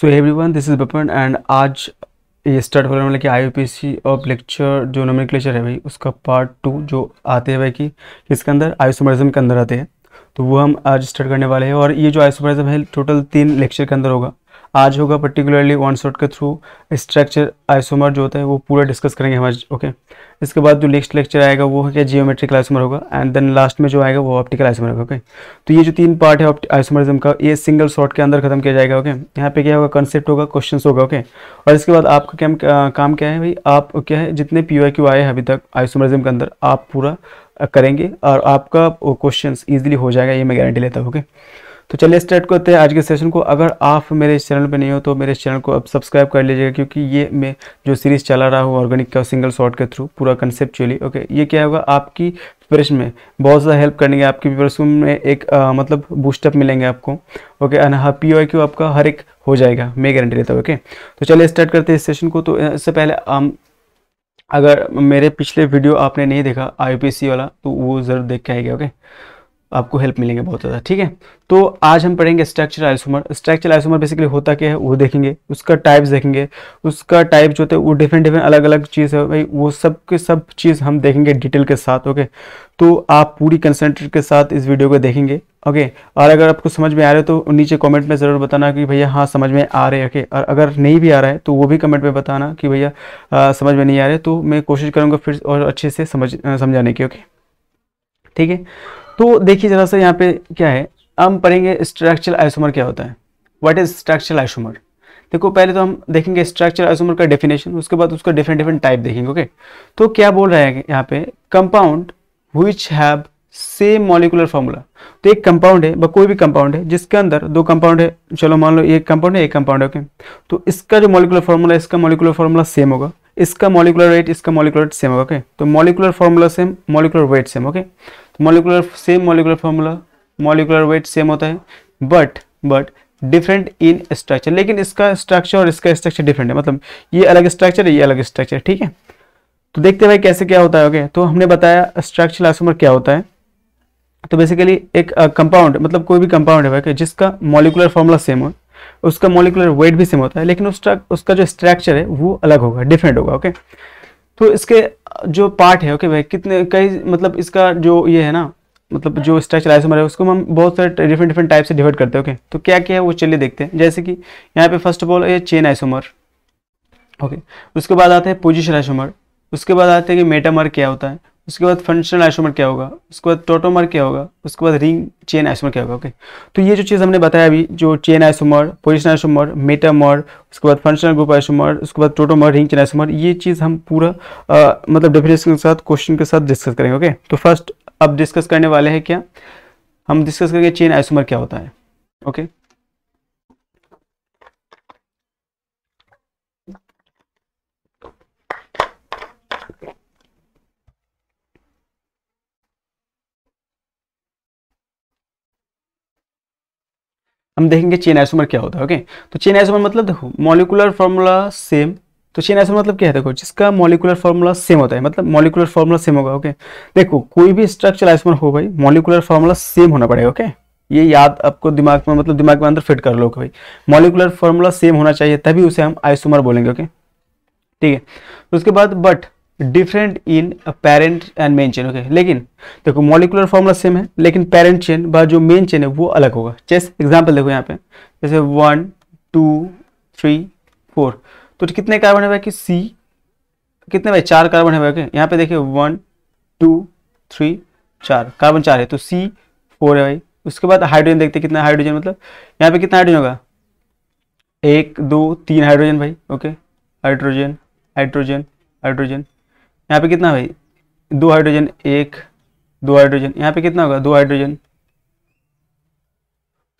So everyone this is Bapan and आज ये start होने मतलब कि I P C of lecture जो नॉमिक लेक्चर है भाई उसका पार्ट टू जो आते हैं भाई कि किसके अंदर आयुसमरिज्म के अंदर आते हैं तो वो हम आज स्टार्ट करने वाले हैं और ये जो आयुसमरिज्म है टोटल तीन लेक्चर के अंदर होगा आज होगा पर्टिकुलरली वन शॉट के थ्रू स्ट्रक्चर आइसोमर जो होता है वो पूरा डिस्कस करेंगे हम आज ओके इसके बाद जो नेक्स्ट लेक्चर आएगा वो है क्या जियोमेट्रिक आइसोमर होगा एंड देन लास्ट में जो आएगा वो ऑप्टिकल आइसोमर होगा ओके तो ये जो तीन पार्ट है आइसोमरिज्म का ये सिंगल शॉट के अंदर खत्म किया जाएगा ओके यहाँ पे क्या होगा कंसेप्ट होगा क्वेश्चन होगा ओके और इसके बाद आपका क्या काम क्या है भाई आप क्या है जितने पी आए हैं अभी तक आइसोमरिज्म के अंदर आप पूरा करेंगे और आपका क्वेश्चन ईजिली हो जाएगा ये मैं गारंटी लेता हूँ ओके तो चलिए स्टार्ट करते हैं आज के सेशन को अगर आप मेरे इस चैनल पर नहीं हो तो मेरे इस चैनल को अब सब्सक्राइब कर लीजिएगा क्योंकि ये मैं जो सीरीज़ चला रहा हूँ ऑर्गेनिक का सिंगल शॉट के थ्रू पूरा कंसेप्चुअली ओके ये क्या होगा आपकी प्रिपरेशन में बहुत ज़्यादा हेल्प करेंगे आपकी प्रिपरेशन में एक आ, मतलब बूस्टअप मिलेंगे आपको ओके एंड हाँ पी क्यू आपका हर एक हो जाएगा मैं गारंटी देता हूँ ओके तो चलिए स्टार्ट करते हैं इस सेशन को तो इससे पहले आम अगर मेरे पिछले वीडियो आपने नहीं देखा आई वाला तो वो ज़रूर देख के आएगा ओके आपको हेल्प मिलेंगे बहुत ज़्यादा ठीक है तो आज हम पढ़ेंगे structure isomer structure isomer basically होता क्या है वो देखेंगे उसका टाइप्स देखेंगे उसका टाइप जो हैं वो डिफरेंट डिफरेंट अलग अलग चीज़ है भाई वो सब के सब चीज़ हम देखेंगे डिटेल के साथ ओके तो आप पूरी कंसनट्रेट के साथ इस वीडियो को देखेंगे ओके और अगर आपको समझ में आ रहा है तो नीचे कॉमेंट में ज़रूर बताना कि भैया हाँ समझ में आ रहे ओके और अगर नहीं भी आ रहा है तो वो भी कमेंट में बताना कि भैया समझ में नहीं आ रहे तो मैं कोशिश करूँगा फिर और अच्छे से समझ समझाने की ओके ठीक है तो देखिए जरा सा यहाँ पे क्या है हम पढ़ेंगे स्ट्रक्चरल आइसोमर क्या होता है व्हाट इज स्ट्रक्चरल आइसोमर देखो पहले तो हम देखेंगे स्ट्रक्चरल आइसोमर का डेफिनेशन उसके बाद उसका डिफरेंट डिफरेंट टाइप देखेंगे ओके तो क्या बोल रहे हैं यहाँ पे compound which have same molecular formula तो एक कंपाउंड है कोई भी कंपाउंड है जिसके अंदर दो कंपाउंड है चलो मान लो एक कंपाउंड है एक कंपाउंड है ओके तो इसका जो मॉलिकुलर फॉर्मूला इसका मॉलिकुलर फॉर्मूला सेम होगा इसका मॉलिकुलर वेट इसका मॉलिकुलर सेम होगा ओके तो molecular formula same molecular weight same okay molecular same molecular formula molecular weight same होता है but but different in structure लेकिन इसका स्ट्रक्चर और इसका स्ट्रक्चर डिफरेंट है मतलब ये अलग स्ट्रक्चर है ये अलग स्ट्रक्चर ठीक है तो देखते हैं भाई कैसे क्या होता है ओके तो हमने बताया स्ट्रक्चर आइसोमर क्या होता है तो बेसिकली एक कंपाउंड uh, मतलब कोई भी कंपाउंड है भाई जिसका मोलिकुलर फॉर्मूला सेम हो उसका मोलिकुलर वेट भी सेम होता है लेकिन उसका उसका जो स्ट्रक्चर है वो अलग होगा डिफरेंट होगा ओके okay? तो इसके जो पार्ट है ओके भाई कितने कई मतलब इसका जो ये है ना मतलब जो स्ट्रक्चर आइसोमर है उसको हम बहुत सारे डिफरेंट डिफरेंट टाइप से डिवाइड करते हैं ओके तो क्या क्या है वो चलिए देखते हैं जैसे कि यहाँ पे फर्स्ट ऑफ ऑल ये चेन आइसोमर ओके उसके बाद आते हैं पोजिशन आइसोमर उसके बाद आते हैं कि मेटामर क्या होता है उसके बाद फंक्शनल आइसोमर क्या होगा उसके बाद टोटोमर क्या होगा उसके बाद रिंग चेन आइसोमर क्या होगा ओके तो ये जो चीज़ हमने बताया अभी जो chain isomer position isomer metamer उसके बाद फंक्शनल ग्रुप आइसोमर उसके बाद टोटोमर रिंग चेन आइसोमर ये चीज़ हम पूरा आ, मतलब डेफिनेशन के साथ क्वेश्चन के साथ डिस्कस करेंगे ओके तो फर्स्ट अब डिस्कस करने वाले हैं क्या हम डिस्कस करेंगे चेन आइसोमर क्या होता है ओके हम देखेंगे चेन आइसोमर क्या होता है ओके तो चेन आइसोमर मतलब देखो मॉलिकुलर फॉर्मूला सेम तो चेन आइसोमर मतलब क्या है देखो जिसका मॉलिकुलर फॉर्मूला सेम होता है मतलब मॉलिकुलर फॉर्मूला सेम होगा ओके देखो कोई भी स्ट्रक्चर आइसोमर हो भाई मॉलिकुलर फॉर्मूला सेम होना पड़ेगा ओके ये याद आपको दिमाग में मतलब दिमाग में अंदर फिट कर लो भाई मॉलिकुलर फॉर्मूला सेम होना चाहिए तभी उसे हम आइसोमर बोलेंगे ओके ठीक है तो उसके बाद but different in parent and main chain okay लेकिन देखो मॉलिकुलर फॉर्मूला सेम है लेकिन पेरेंट चेन व जो मेन चेन है वो अलग होगा जैसे एग्जाम्पल देखो यहाँ पे जैसे वन टू थ्री फोर तो कितने कार्बन है कि सी कितने भाई चार कार्बन है ओके यहाँ पे देखिए वन टू थ्री चार कार्बन चार है तो सी फोर है भाई उसके बाद हाइड्रोजन देखते कितना हाइड्रोजन मतलब यहाँ पे कितना हाइड्रोजन होगा एक दो तीन हाइड्रोजन भाई ओके हाइड्रोजन हाइड्रोजन हाइड्रोजन यहाँ पे कितना भाई दो हाइड्रोजन एक दो हाइड्रोजन यहाँ पे कितना होगा दो हाइड्रोजन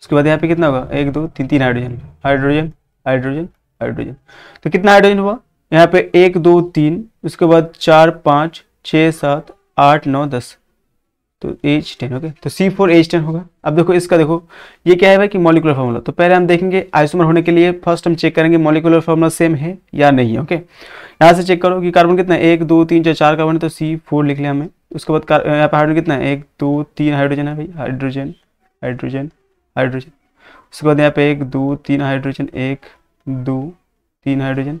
उसके बाद यहाँ पे कितना होगा एक दो तीन तीन हाइड्रोजन हाइड्रोजन हाइड्रोजन हाइड्रोजन तो कितना हाइड्रोजन हुआ यहाँ पे एक दो तीन उसके बाद चार पाँच छः सात आठ नौ दस तो एच टेन ओके तो सी फोर एच टेन होगा अब देखो इसका देखो ये क्या है भाई कि मोलिकुलर फॉर्मूला तो पहले हम देखेंगे आइसोमर होने के लिए फर्स्ट हम चेक करेंगे मोलिकुलर फॉर्मूला सेम है या नहीं है ओके यहाँ से चेक करो कि कार्बन कितना है एक दो तीन चार चार कार्बन है तो सी फोर लिख लिया हमें उसके बाद यहाँ पर हाइड्रोजन कितना है एक दो तीन हाइड्रोजन है भाई हाइड्रोजन हाइड्रोजन हाइड्रोजन उसके बाद यहाँ पे एक दो तीन हाइड्रोजन एक दो तीन हाइड्रोजन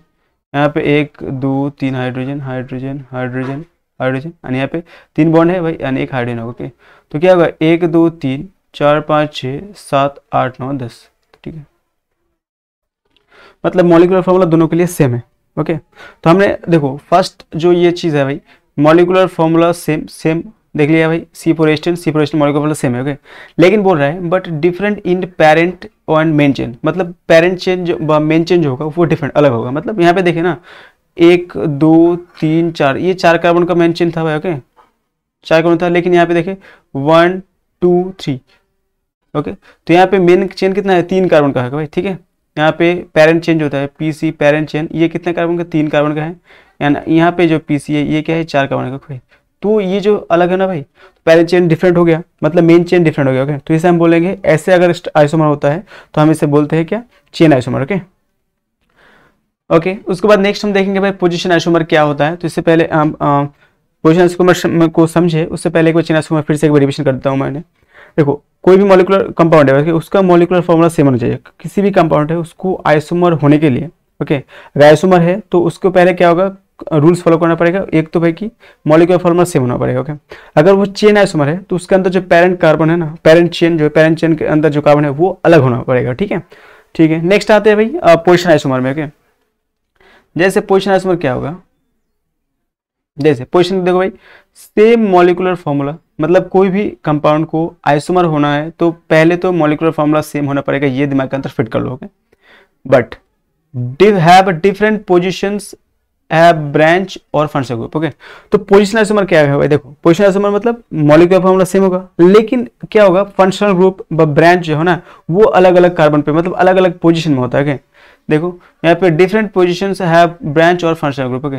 यहाँ पे एक दो तीन हाइड्रोजन हाइड्रोजन हाइड्रोजन हाइड्रोजन और यहाँ पे तीन बॉन्ड है भाई यानी एक हाइड्रोजन होगा ओके तो क्या होगा एक दो तीन चार पाँच छः सात आठ नौ दस ठीक है मतलब मॉलिकुलर फॉर्मूला दोनों के लिए सेम है ओके तो हमने देखो फर्स्ट जो ये चीज़ है भाई मॉलिकुलर फॉर्मूला सेम सेम देख लिया भाई सी फोर एस्टन सी फोर एस्टन मॉलिकुलर फॉर्मूला सेम है ओके लेकिन बोल रहा है but different in parent and main chain मतलब पेरेंट चेन जो मेन चेन जो होगा वो डिफरेंट अलग होगा मतलब यहाँ पे देखे ना एक दो तीन चार ये चार कार्बन का मेन चेन था भाई ओके चार कार्बन था लेकिन यहाँ पे देखे वन टू थ्री ओके तो यहाँ पे मेन चेन कितना है तीन कार्बन का है भाई ठीक है यहाँ पे पेरेंट चेन जो होता है पी सी पेरेंट चेन ये कितने कार्बन का तीन कार्बन का है यानी यहाँ पे जो पी सी है ये क्या है चार कार्बन का भाई तो ये जो अलग है ना भाई पेरेंट चेन डिफरेंट हो गया मतलब मेन चेन डिफरेंट हो गया ओके तो इसे हम बोलेंगे ऐसे अगर आइसोमर होता है तो हम इसे बोलते हैं क्या chain isomer okay okay okay, उसके बाद नेक्स्ट हम देखेंगे भाई पोजिशन आइसोमर क्या होता है तो इससे पहले हम पोजिशन आइसोमर को समझे उससे पहले एक चेन आइसोमर फिर से एक वेरिएशन करता हूँ मैंने देखो कोई भी मॉलिकुलर कंपाउंड है उसका मॉलिकुलर फॉर्मूला सेम होना चाहिए किसी भी कंपाउंड है उसको आइसोमर होने के लिए ओके अगर आइसोमर है तो उसको पहले क्या होगा रूल्स फॉलो करना पड़ेगा एक तो भाई कि मॉलिकुलर फॉर्मूला सेम होना पड़ेगा ओके अगर वो चेन आइसोमर है तो उसके अंदर जो पेरेंट कार्बन है ना पेरेंट चेन जो पेरेंट चेन के अंदर जो कार्बन है वो अलग होना पड़ेगा ठीक है ठीक है नेक्स्ट आते हैं भाई पोजिशन uh, आइसोमर में ओके जैसे पोजिशन आइसोमर क्या होगा जैसे पोजिशन देखो भाई सेम मॉलिकुलर फॉर्मूला मतलब कोई भी कंपाउंड को आइसोमर होना है तो पहले तो मॉलिकुलर फॉर्मूला सेम होना पड़ेगा ये दिमाग के अंदर फिट कर लोगे but have different position have branch और फंड ग्रुप ओके तो पोजिशनल आइसोमर क्या है भाई देखो पोजिशन आइसोमर मतलब मॉलिकुलर फॉर्मूला सेम होगा लेकिन क्या होगा फंक्शनल ग्रुप व ब्रांच जो है ना वो अलग अलग कार्बन पे मतलब अलग अलग पोजिशन में होता है okay? देखो यहाँ पे डिफरेंट पोजिशन हैव ब्रांच और functional group okay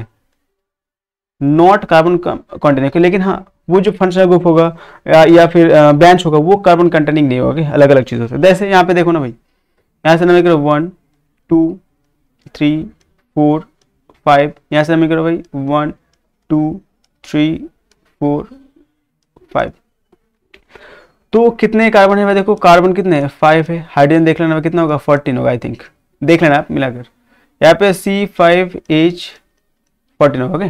not carbon containing लेकिन हाँ वो जो फंक्शनल ग्रुप होगा या, या फिर ब्रांच होगा वो कार्बन कंटेनिंग नहीं होगा अलग अलग चीज़ों से जैसे यहाँ पे देखो ना भाई यहाँ से नंबर करो one two three four five यहाँ से नंबर करो भाई one two three four five तो कितने कार्बन है भाई देखो कार्बन कितने फाइव है हाइड्रोजन देख लेना कितना होगा फोर्टीन होगा आई थिंक देख लेना आप मिलाकर यहाँ पे C five H fourteen okay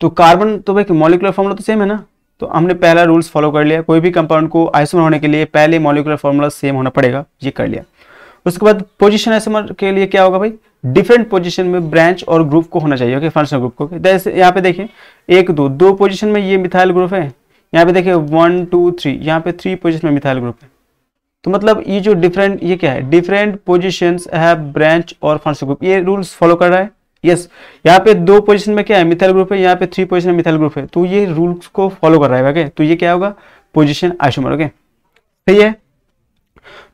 तो कार्बन तो भाई मॉलिकुलर फॉर्मूला तो सेम है ना तो हमने पहला रूल्स फॉलो कर लिया कोई भी कंपाउंड को आइसोमर होने के लिए पहले मॉलिकुलर फॉर्मूला सेम होना पड़ेगा ये कर लिया उसके बाद पोजिशन आइसोमर के लिए क्या होगा भाई डिफरेंट पोजिशन में ब्रांच और ग्रुप को होना चाहिए ओके फंक्शनल ग्रुप को जैसे तो यहाँ पे देखें एक दो दो पोजिशन में ये मिथाइल ग्रुप है यहाँ पे देखिए वन टू थ्री यहाँ पे थ्री पोजिशन में मिथाइल ग्रुप है तो मतलब ये जो डिफरेंट ये क्या है डिफरेंट पोजिशन हैव ब्रांच और फंक्शन ग्रुप ये रूल्स फॉलो कर रहा है यस यहाँ पे दो पोजीशन में क्या है मिथाइल ग्रुप है यहाँ पे थ्री पोजीशन में मिथाइल ग्रुप है तो ये रूल्स को फॉलो कर रहा है ओके तो ये क्या होगा पोजीशन आइसोमर ओके सही है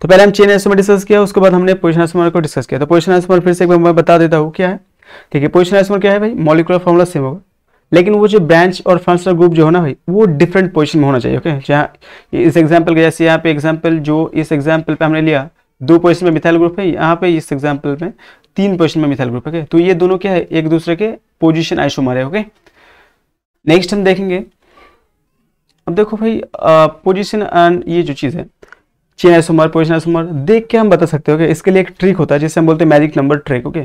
तो पहले हम चेन आइसोमर डिस्कस किया उसके बाद हमने पोजिशन आइसोमर को डिस्कस किया तो पोजिशन आइसोमर फिर से एक बार मैं बता देता हूँ क्या है ठीक है पोजिशन आइसोमर क्या है भाई मॉलिकुलर फॉर्मुला सेम होगा लेकिन वो जो ब्रांच और फंक्शनल ग्रुप जो है ना भाई वो डिफरेंट पोजिशन में होना चाहिए ओके जहाँ इस एग्जाम्पल के जैसे यहाँ पे एग्जाम्पल जो इस एग्जाम्पल पे हमने लिया दो पोजिशन में मिथाइल ग्रुप है यहाँ पे इस एग्जाम्पल में तीन पोजिशन में मिथाइल ग्रुप है तो ये दोनों क्या है एक दूसरे के पोजिशन आइसोमर है ओके नेक्स्ट हम देखेंगे अब देखो भाई पोजिशन एंड ये जो चीज़ है चेन एसोमर पोजिशन एसोमर देख के हम बता सकते हो कि इसके लिए एक ट्रिक होता है जिसे हम बोलते हैं मैजिक नंबर ट्रिक ओके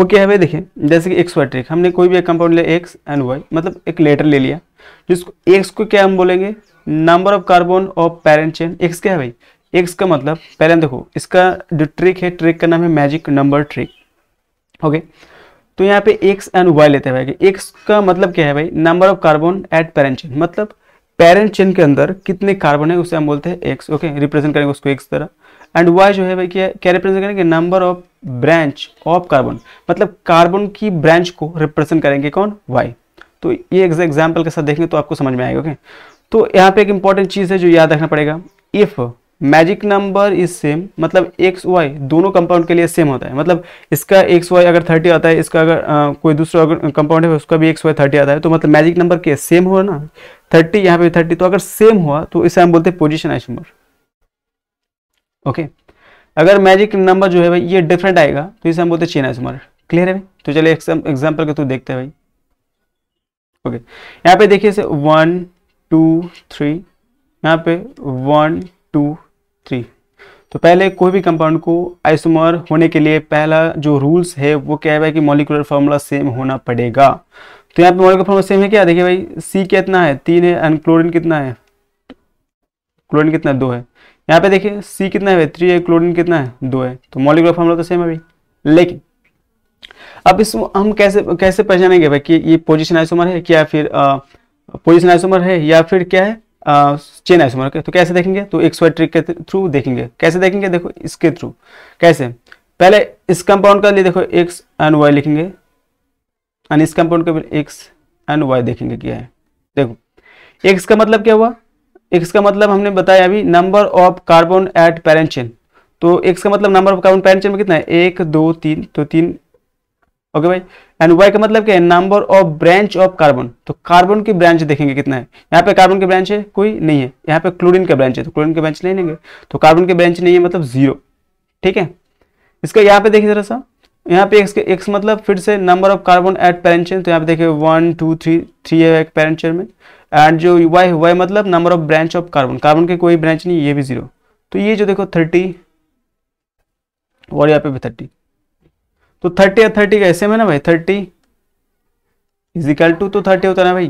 वो क्या है भाई देखिए जैसे कि एक्स वाई ट्रिक हमने कोई भी एक कंपाउंड लिया एक्स एंड वाई मतलब एक लेटर ले लिया जिसको एक्स को क्या हम बोलेंगे number of carbon of parent chain X क्या है भाई एक्स का मतलब पहले देखो इसका जो ट्रिक है ट्रिक का नाम है मैजिक नंबर ट्रिक ओके तो यहाँ पे एक्स एंड वाई लेते हैं भाई एक्स का मतलब क्या है भाई number of carbon at parent chain मतलब पेरेंट चेन के अंदर कितने कार्बन है उसे हम बोलते हैं एक्स ओके रिप्रेजेंट करेंगे उसको एक्स तरह एंड वाई जो है भाई क्या क्या रिप्रेजेंट करेंगे number of branch of carbon मतलब कार्बन की ब्रांच को रिप्रेजेंट करेंगे कौन वाई तो ये एग्जाम्पल के साथ देखेंगे तो आपको समझ में आएगा ओके तो यहाँ पे एक इंपॉर्टेंट चीज़ है जो याद रखना पड़ेगा if magic number is same मतलब एक्स वाई दोनों कंपाउंड के लिए सेम होता है मतलब इसका एक्स वाई अगर थर्टी आता है इसका अगर आ, कोई दूसरा अगर कंपाउंड है उसका भी एक्स वाई थर्टी आता है तो मतलब मैजिक नंबर के सेम हुआ ना थर्टी यहाँ पे थर्टी तो अगर सेम हुआ तो इसे हम बोलते हैं पोजिशन आइसोमर ओके अगर मैजिक नंबर जो है भाई ये डिफरेंट आएगा तो इसे हम बोलते हैं चेन आइसोमर क्लियर है भाई तो चलिए एग्जाम्पल के तो देखते हैं भाई ओके यहाँ पे देखिए वन टू थ्री यहाँ पे वन टू थ्री तो पहले कोई भी कंपाउंड को आइसोमर होने के लिए पहला जो रूल्स है वो क्या है कि मॉलिकुलर फॉर्मूला सेम होना पड़ेगा तो यहाँ पे मॉलिकुलर फॉर्मूला सेम है क्या देखिए भाई सी कितना है तीन है एंड क्लोरिन कितना है क्लोरिन कितना दो है यहाँ पे देखिए सी कितना है थ्री है क्लोरिन कितना है दो है तो मॉलिकुलर फॉर्मूला तो सेम है भाई लेकिन अब इस हम कैसे कैसे पहचानेंगे भाई कि ये पोजिशन आइसोमर है क्या फिर पोजिशन आइसोमर है या फिर क्या है चेन आइसोमर मतलब के तो कैसे देखेंगे तो एक स्वेट ट्रिक के थ्रू देखेंगे कैसे देखेंगे देखो इसके थ्रू कैसे पहले इस कंपाउंड का लिए देखो एक्स एंड वाई लिखेंगे एंड इस कंपाउंड के लिए एक्स एंड वाई देखेंगे क्या है देखो एक्स का मतलब क्या हुआ एक्स का मतलब हमने बताया अभी number of carbon at parent chain तो एक्स का मतलब number of carbon parent chain में कितना है एक दो तीन तो तीन ओके भाई एंड वाई का मतलब क्या है number of branch of carbon तो कार्बन की ब्रांच देखेंगे कितना है यहाँ पे कार्बन की ब्रांच है कोई नहीं है यहाँ पे क्लोरीन का ब्रांच है तो क्लोरीन की ब्रांच नहीं लेंगे तो कार्बन की ब्रांच नहीं है मतलब जीरो ठीक है इसका यहाँ पे देखिए जरा सा यहाँ पे एक्स एक्स मतलब फिर से number of carbon at parent chain तो यहाँ पे देखिए वन टू थ्री थ्री है एक पेरेंट चेन में एंड जो वाई वाई मतलब number of branch of carbon carbon के कोई ब्रांच नहीं ये भी जीरो तो ये जो देखो थर्टी और यहाँ पे भी थर्टी तो थर्टी और थर्टी का में ना भाई थर्टी इजिकल टू तो थर्टी होता है ना भाई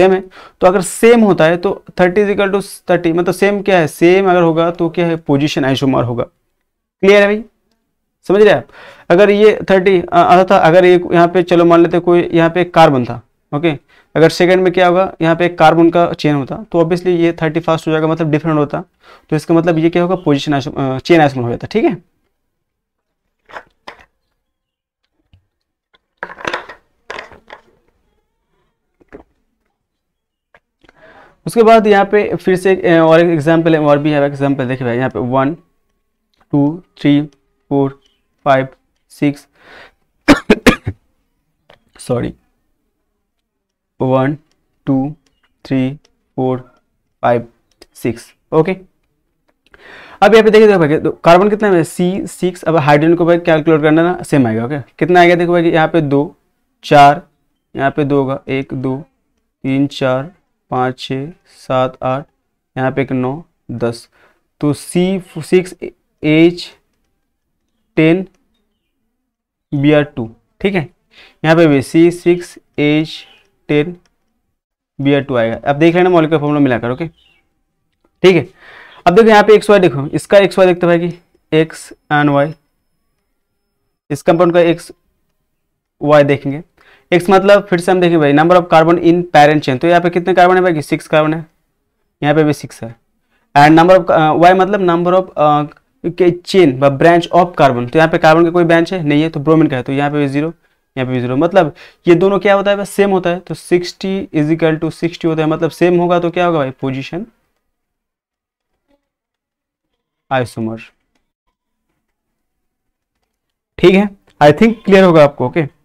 सेम है तो अगर सेम होता है तो थर्टी इजिकल टू थर्टी मतलब सेम क्या है सेम अगर होगा तो क्या है पोजिशन आयुषुमार होगा क्लियर है भाई समझ रहे आप अगर ये थर्टी आता था अगर ये यहाँ पे चलो मान लेते कोई यहाँ पे कार्बन था ओके अगर सेकंड में क्या होगा यहाँ पे एक कार्बन का चेन होता तो ऑब्वियसली ये थर्टी फास्ट हो जाएगा मतलब डिफरेंट होता तो इसका मतलब ये क्या होगा पोजिशन चेन आइसमोल हो जाता ठीक है उसके बाद यहाँ पे फिर से और एक एग्जाम्पल है और भी है एग्जाम्पल देखिए भाई यहाँ पे one two three four five six sorry one two three four five six okay अब यहाँ पे देखिए देखो भाई तो कार्बन कितना है सी सिक्स अब हाइड्रोजन को भाई कैलकुलेट करना ना सेम आएगा ओके कितना आएगा देखो भाई यहाँ पे दो चार यहाँ पे दो होगा एक दो तीन चार पाँच छः सात आठ यहाँ पे एक नौ दस तो C six H ten B R two ठीक है यहाँ पे भी C six H ten B R two आएगा अब देख लेना मॉलिकुलर फॉर्मूला मिलाकर ओके ठीक है अब देखो यहाँ पे एक्स वाई देखो इसका एक्स वाई देखते भाई कि एक्स एंड वाई इस कंपाउंड का एक्स वाई देखेंगे एक्स मतलब फिर से हम देखें भाई number of carbon in parent chain तो यहाँ पे कितने कार्बन है भाई सिक्स कार्बन है यहाँ पे भी सिक्स है एंड नंबर ऑफ वाई मतलब नंबर ऑफ uh, के चेन व ब्रांच ऑफ कार्बन तो यहाँ पे कार्बन का कोई ब्रांच है नहीं है तो ब्रोमिन का है तो यहाँ पे भी जीरो यहाँ पे भी जीरो मतलब ये दोनों क्या होता है सेम होता है तो सिक्सटी इजिकल टू सिक्सटी होता है मतलब सेम होगा तो क्या होगा भाई पोजिशन आइसोमर ठीक है आई थिंक क्लियर होगा आपको ओके okay?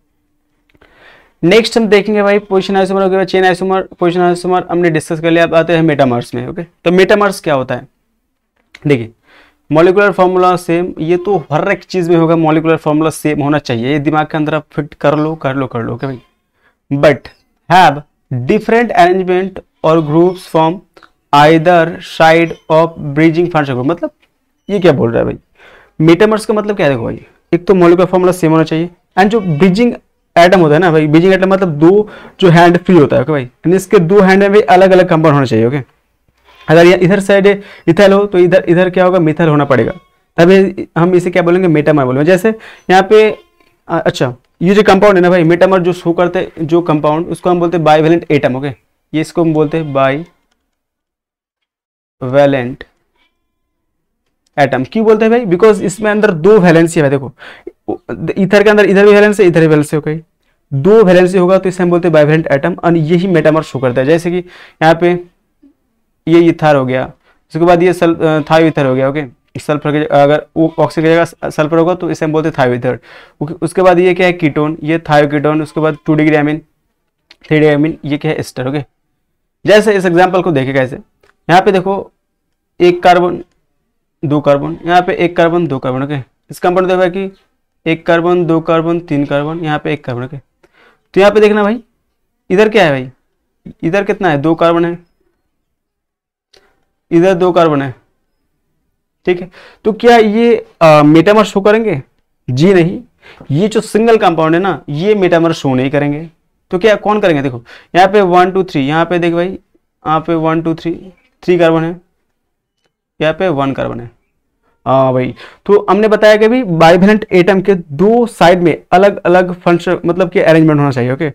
नेक्स्ट हम देखेंगे भाई पोजिशन आइसोमर हो गया चेन आइसोमर पोजिशन आइसोमर हमने डिस्कस कर लिया अब आते हैं मेटामर्स में ओके तो मेटामर्स क्या होता है देखिए मॉलिकुलर फार्मूला सेम ये तो हर एक चीज़ में होगा मॉलिकुलर फार्मूला सेम होना चाहिए ये दिमाग के अंदर आप फिट कर लो कर लो कर लो ओके भाई बट हैव डिफरेंट अरेंजमेंट और groups form either side of bridging function group मतलब ये क्या बोल रहा है भाई मेटामर्स का मतलब क्या देखो भाई एक तो मॉलिकुलर फार्मूला सेम होना चाहिए एंड जो ब्रिजिंग एटम होता है ना भाई बीजिंग एटम मतलब दो जो हैंड फ्री होता है ओके भाई यानी इसके दो हैंड में भी अलग अलग कंपाउंड होना चाहिए ओके अगर इधर साइड इथेल हो तो इधर इधर क्या होगा मिथल होना पड़ेगा तभी हम इसे क्या बोलेंगे मेटामर बोलेंगे जैसे यहाँ पे आ, अच्छा ये जो कंपाउंड है ना भाई मेटामर जो शो करते जो कंपाउंड उसको हम बोलते हैं बाई वैलेंट एटम ओके ये इसको हम बोलते हैं बाई वैलेंट एटम क्यों बोलते हैं भाई बिकॉज इसमें अंदर दो वैलेंसी है देखो इधर के अंदर इधर भी वैलेंस है इधर भी वैलेंस है गई दो वैलेंसी होगा तो इसे हम बोलते हैं बाइवेलेंट एटम और यही मेटामर शो करता है जैसे कि यहाँ पे ये इथर हो गया उसके बाद ये सल थायो इथर हो गया ओके सल्फर के अगर वो ऑक्सीजन की जगह सल्फर होगा तो इसे हम बोलते हैं थायोइथर उसके बाद ये क्या है कीटोन ये थायोकीटोन उसके बाद two degree amine three degree amine ये क्या है एस्टर ओके जैसे इस एग्जाम्पल को देखे कैसे यहाँ पे देखो एक कार्बन दो कार्बन यहाँ पे एक कार्बन दो कार्बन ओके इसका मतलब है कि एक कार्बन दो कार्बन तीन कार्बन यहाँ पे एक कार्बन के तो यहाँ पे देखना भाई इधर क्या है भाई इधर कितना है दो कार्बन है इधर दो कार्बन है ठीक है तो क्या ये मेटामर शो करेंगे जी नहीं ये जो सिंगल कंपाउंड है ना ये मेटामर शो नहीं करेंगे तो क्या कौन करेंगे देखो यहाँ पे वन टू थ्री यहाँ पे देख भाई यहाँ पे one two three three carbon है यहाँ पे वन कार्बन है हाँ भाई तो हमने बताया कि भाई बाइवेलेंट एटम के दो साइड में अलग अलग फंक्शन मतलब कि अरेंजमेंट होना चाहिए ओके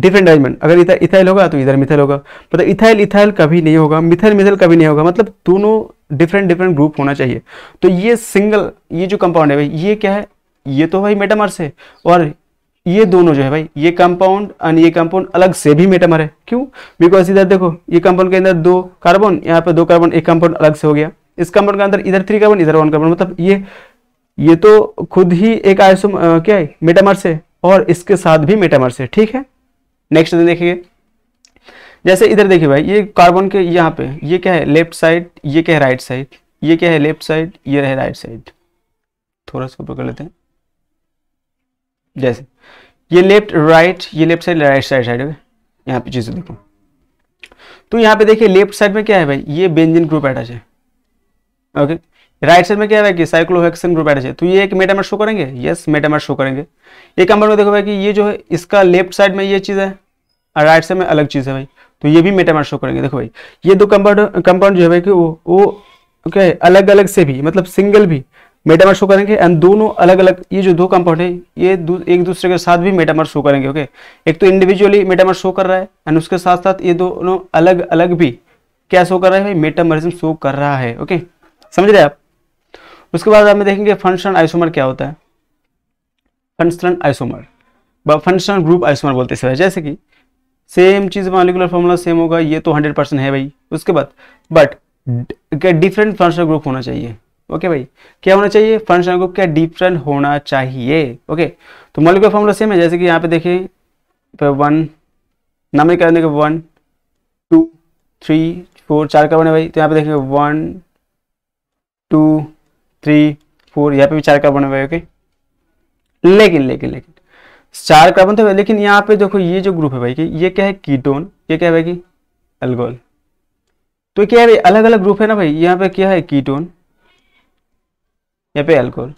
डिफरेंट अरेंजमेंट अगर इधर इथाइल होगा तो इधर मिथाइल होगा मतलब इथाइल इथाइल कभी नहीं होगा मिथाइल मिथाइल कभी नहीं होगा मतलब दोनों डिफरेंट डिफरेंट ग्रुप होना चाहिए तो ये सिंगल ये जो कंपाउंड है भाई ये क्या है ये तो भाई मेटामर्स है और ये दोनों जो है भाई ये कंपाउंड एंड ये कंपाउंड अलग से भी मेटामर है क्यों बिकॉज इधर देखो ये कंपाउंड के अंदर दो कार्बन यहाँ पे दो कार्बन एक कंपाउंड अलग से हो गया इस कंपाउंड के अंदर इधर थ्री कार्बन इधर वन कार्बन मतलब ये ये तो खुद ही एक आयसोम क्या है मेटामर्स है और इसके साथ भी मेटामर्स है ठीक है नेक्स्ट देखिए जैसे इधर देखिए भाई ये कार्बन के यहाँ पे ये क्या है लेफ्ट साइड ये क्या है राइट साइड ये क्या है लेफ्ट साइड ये है राइट साइड थोड़ा सा पकड़ लेते हैं जैसे ये लेफ्ट राइट ये left side right side side यहाँ पे चीज़ें देखो तो यहाँ पे देखिए लेफ्ट साइड में क्या है भाई ये बेंजिन ग्रुप अटैच है ओके राइट साइड में क्या है कि साइक्लोहेक्सन ग्रुप एड है तो ये एक मेटामर शो करेंगे यस मेटामर शो करेंगे एक नंबर में देखो भाई कि ये जो है इसका लेफ्ट साइड में ये चीज़ है और राइट साइड में अलग चीज़ है भाई तो ये भी मेटामर शो करेंगे देखो भाई ये दो कंपाउंड कंपाउंड जो है भाई कि वो वो क्या है अलग अलग से भी मतलब सिंगल भी मेटामर शो करेंगे एंड दोनों अलग अलग ये जो दो कंपाउंड है ये दू, एक दूसरे के साथ भी मेटामर शो करेंगे ओके एक तो इंडिविजुअली मेटामर शो कर रहा है एंड उसके साथ साथ ये दोनों अलग अलग भी क्या शो कर रहा है भाई मेटामरिज्म शो कर रहा है ओके समझ रहे आप उसके बाद आप देखेंगे फंक्शन आइसोमर क्या होता है function isomer functional group isomer बोलते हैं जैसे कि सेम चीज़ मालिकुलर फॉर्मूला सेम होगा ये तो हंड्रेड परसेंट है भाई उसके बाद बट क्या डिफरेंट फंक्शनल ग्रुप होना चाहिए ओके भाई क्या होना चाहिए फंक्शनल ग्रुप क्या डिफरेंट होना चाहिए ओके तो मालिकुलर फॉर्मूला सेम है जैसे कि यहाँ पे देखिए वन नाम करने के वन टू थ्री फोर चार कार्बन है भाई तो यहाँ पे देखेंगे वन टू थ्री फोर यहाँ पे भी चार कार्बन हुए ओके लेकिन लेकिन लेकिन चार कार्बन तो लेकिन यहाँ पे देखो ये जो ग्रुप है भाई की ये क्या है कीटोन ये क्या है भाई की अल्कोहल तो क्या है भाई अलग अलग ग्रुप है ना भाई यहाँ पे क्या है कीटोन यहाँ पे अल्कोहल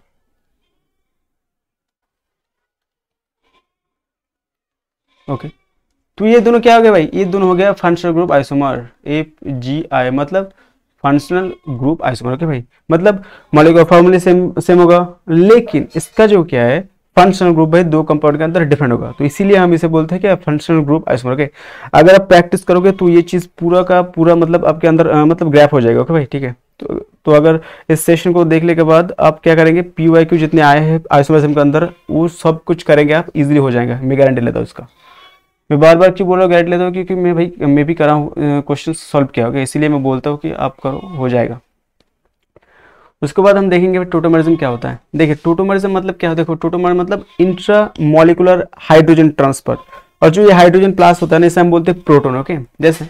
ओके तो ये दोनों क्या हो गया भाई ये दोनों हो गया functional group isomer A G I मतलब फंक्शनल ग्रुप आइसोमर ओके भाई मतलब मॉलिक्यूलर फॉर्मूले सेम सेम होगा लेकिन इसका जो क्या है फंक्शनल ग्रुप भाई दो कंपाउंड के अंदर डिफरेंट होगा तो इसीलिए हम इसे बोलते हैं कि फंक्शनल ग्रुप आइसोमर ओके अगर आप प्रैक्टिस करोगे तो ये चीज़ पूरा का पूरा मतलब आपके अंदर आ, मतलब ग्रैप हो जाएगा ओके भाई ठीक है तो, तो अगर इस सेशन को देखने के बाद आप क्या करेंगे पी वाई क्यू जितने आए हैं आइसोमरिज्म के अंदर वो सब कुछ करेंगे आप इजीली हो जाएंगे मैं गारंटी लेता हूँ उसका मैं बार बार क्यों बोल रहा हूँ गाइड लेता हूँ क्योंकि मैं भाई मैं भी करा हूँ क्वेश्चन सॉल्व किया होगा इसीलिए मैं बोलता हूँ कि आप करो हो जाएगा उसके बाद हम देखेंगे टोटोमरिज्म क्या होता है देखिए टोटोमरिज्म मतलब क्या देखो टोटोमर मतलब इंट्रा मॉलिकुलर हाइड्रोजन ट्रांसफर और जो ये हाइड्रोजन प्लास होता है ना इसे हम बोलते हैं प्रोटोन ओके जैसे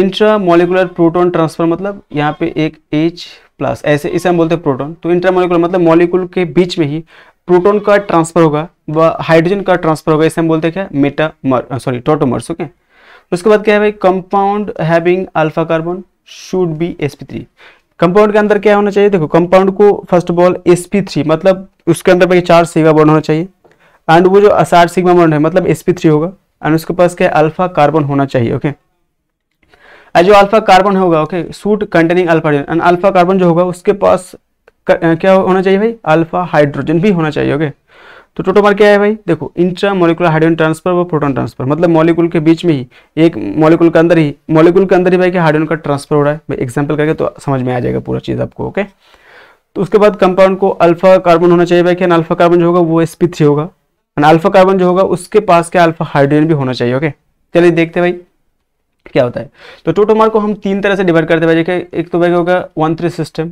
इंट्रा मॉलिकुलर प्रोटोन ट्रांसफर मतलब यहाँ पे एक एच प्लस ऐसे इसे हम बोलते हैं प्रोटोन तो इंट्रा मॉलिकुलर मतलब मॉलिकुल के बीच में ही प्रोटोन का ट्रांसफर होगा व हाइड्रोजन का ट्रांसफर होगा इसे हम बोलते हैं क्या मेटामर सॉरी टोटोमर्स ओके तो उसके बाद क्या है भाई compound having alpha carbon should be three compound के अंदर क्या होना चाहिए देखो कंपाउंड को फर्स्ट ऑफ ऑल थ्री मतलब उसके अंदर भाई चार सिग्मा बॉन्ड होना चाहिए एंड वो जो चार सिग्मा बॉन्ड है मतलब थ्री होगा एंड उसके पास क्या अल्फा कार्बन होना चाहिए ओके जो अल्फा कार्बन होगा ओके सूट containing alpha and alpha carbon जो होगा उसके पास क्या होना चाहिए भाई अल्फा हाइड्रोजन भी होना चाहिए ओके तो टोटोमार क्या है भाई देखो इंट्रा मोलिकुलर हाइड्रोजन ट्रांसफर व प्रोटॉन ट्रांसफर मतलब मॉलिक्यूल के बीच में ही एक मॉलिक्यूल के अंदर ही मॉलिक्यूल के अंदर ही भाई हाइड्रोजन का ट्रांसफर हो रहा है भाई एग्जाम्पल करके तो समझ में आ जाएगा पूरा चीज़ आपको ओके तो उसके बाद कंपाउंड को अल्फा कार्बन होना चाहिए भाई कि अल्फा कार्बन जो होगा वो एस होगा थ्री होगा अल्फा कार्बन जो होगा उसके पास क्या अल्फा हाइड्रोजन भी होना चाहिए ओके चलिए देखते भाई क्या होता है तो टोटोमार को हम तीन तरह से डिवाइड करते हैं भाई देखिए एक तो भाई होगा one three system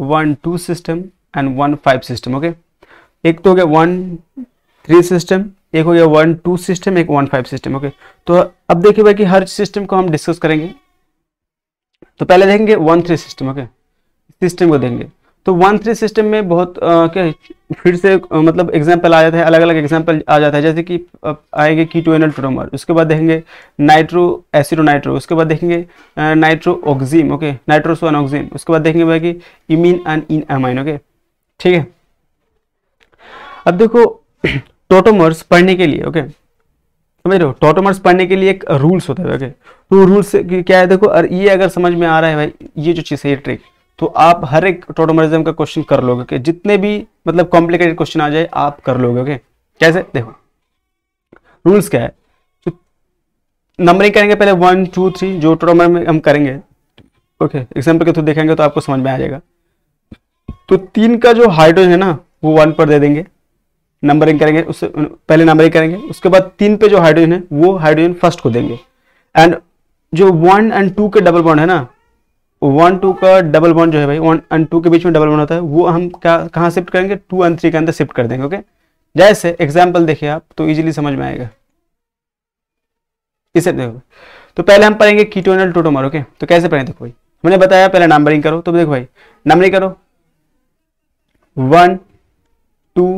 one two system and one five system okay एक तो हो गया वन थ्री सिस्टम एक हो गया वन टू सिस्टम एक वन फाइव सिस्टम ओके तो अब देखिए भाई कि हर सिस्टम को हम डिस्कस करेंगे तो पहले देखेंगे one three system okay system को देंगे तो वन थ्री सिस्टम में बहुत आ, क्या फिर से आ, मतलब एग्जाम्पल आ जाता है अलग अलग एग्जाम्पल आ जाता है जैसे कि आएंगे कीटोनल ट्रोमर उसके बाद देखेंगे नाइट्रो एसिडो नाइट्रो उसके बाद देखेंगे नाइट्रो ऑक्जीम ओके नाइट्रोसोन ऑक्जीम उसके बाद देखेंगे भाई कि imine and enamine okay ठीक है अब देखो टोटोमर्स पढ़ने के लिए ओके समझ रहे हो टोटोमर्स पढ़ने के लिए एक रूल्स होता है ओके तो रूल्स क्या है देखो और ये अगर समझ में आ रहा है भाई ये जो चीज़ है ये ट्रिक तो आप हर एक टोटोमरिज्म का क्वेश्चन कर लोगे कि जितने भी मतलब कॉम्प्लिकेटेड क्वेश्चन आ जाए आप कर लोगे ओके कैसे देखो रूल्स क्या है तो नंबरिंग करेंगे पहले वन टू थ्री जो टोटोमर में हम करेंगे ओके एग्जाम्पल के थ्रू देखेंगे तो आपको समझ में आ जाएगा तो तीन का जो हाइड्रोजन है ना वो वन पर दे देंगे नंबरिंग करेंगे उससे पहले नंबरिंग करेंगे उसके बाद तीन पे जो हाइड्रोजन है वो हाइड्रोजन फर्स्ट को देंगे एंड जो वन एंड टू के डबल बॉन्ड है ना वन टू का डबल वन जो है भाई वन एंड टू के बीच में डबल वन होता है वो हम क्या कहाँ शिफ्ट करेंगे टू एंड थ्री के अंदर शिफ्ट कर देंगे ओके जैसे एग्जाम्पल देखिए आप तो इजीली समझ में आएगा इसे देखो तो पहले हम पढ़ेंगे कीटोनल टोटोमर ओके तो कैसे पढ़ेंगे देखो भाई हमने बताया पहले नंबरिंग करो तो देखो भाई नंबरिंग करो वन टू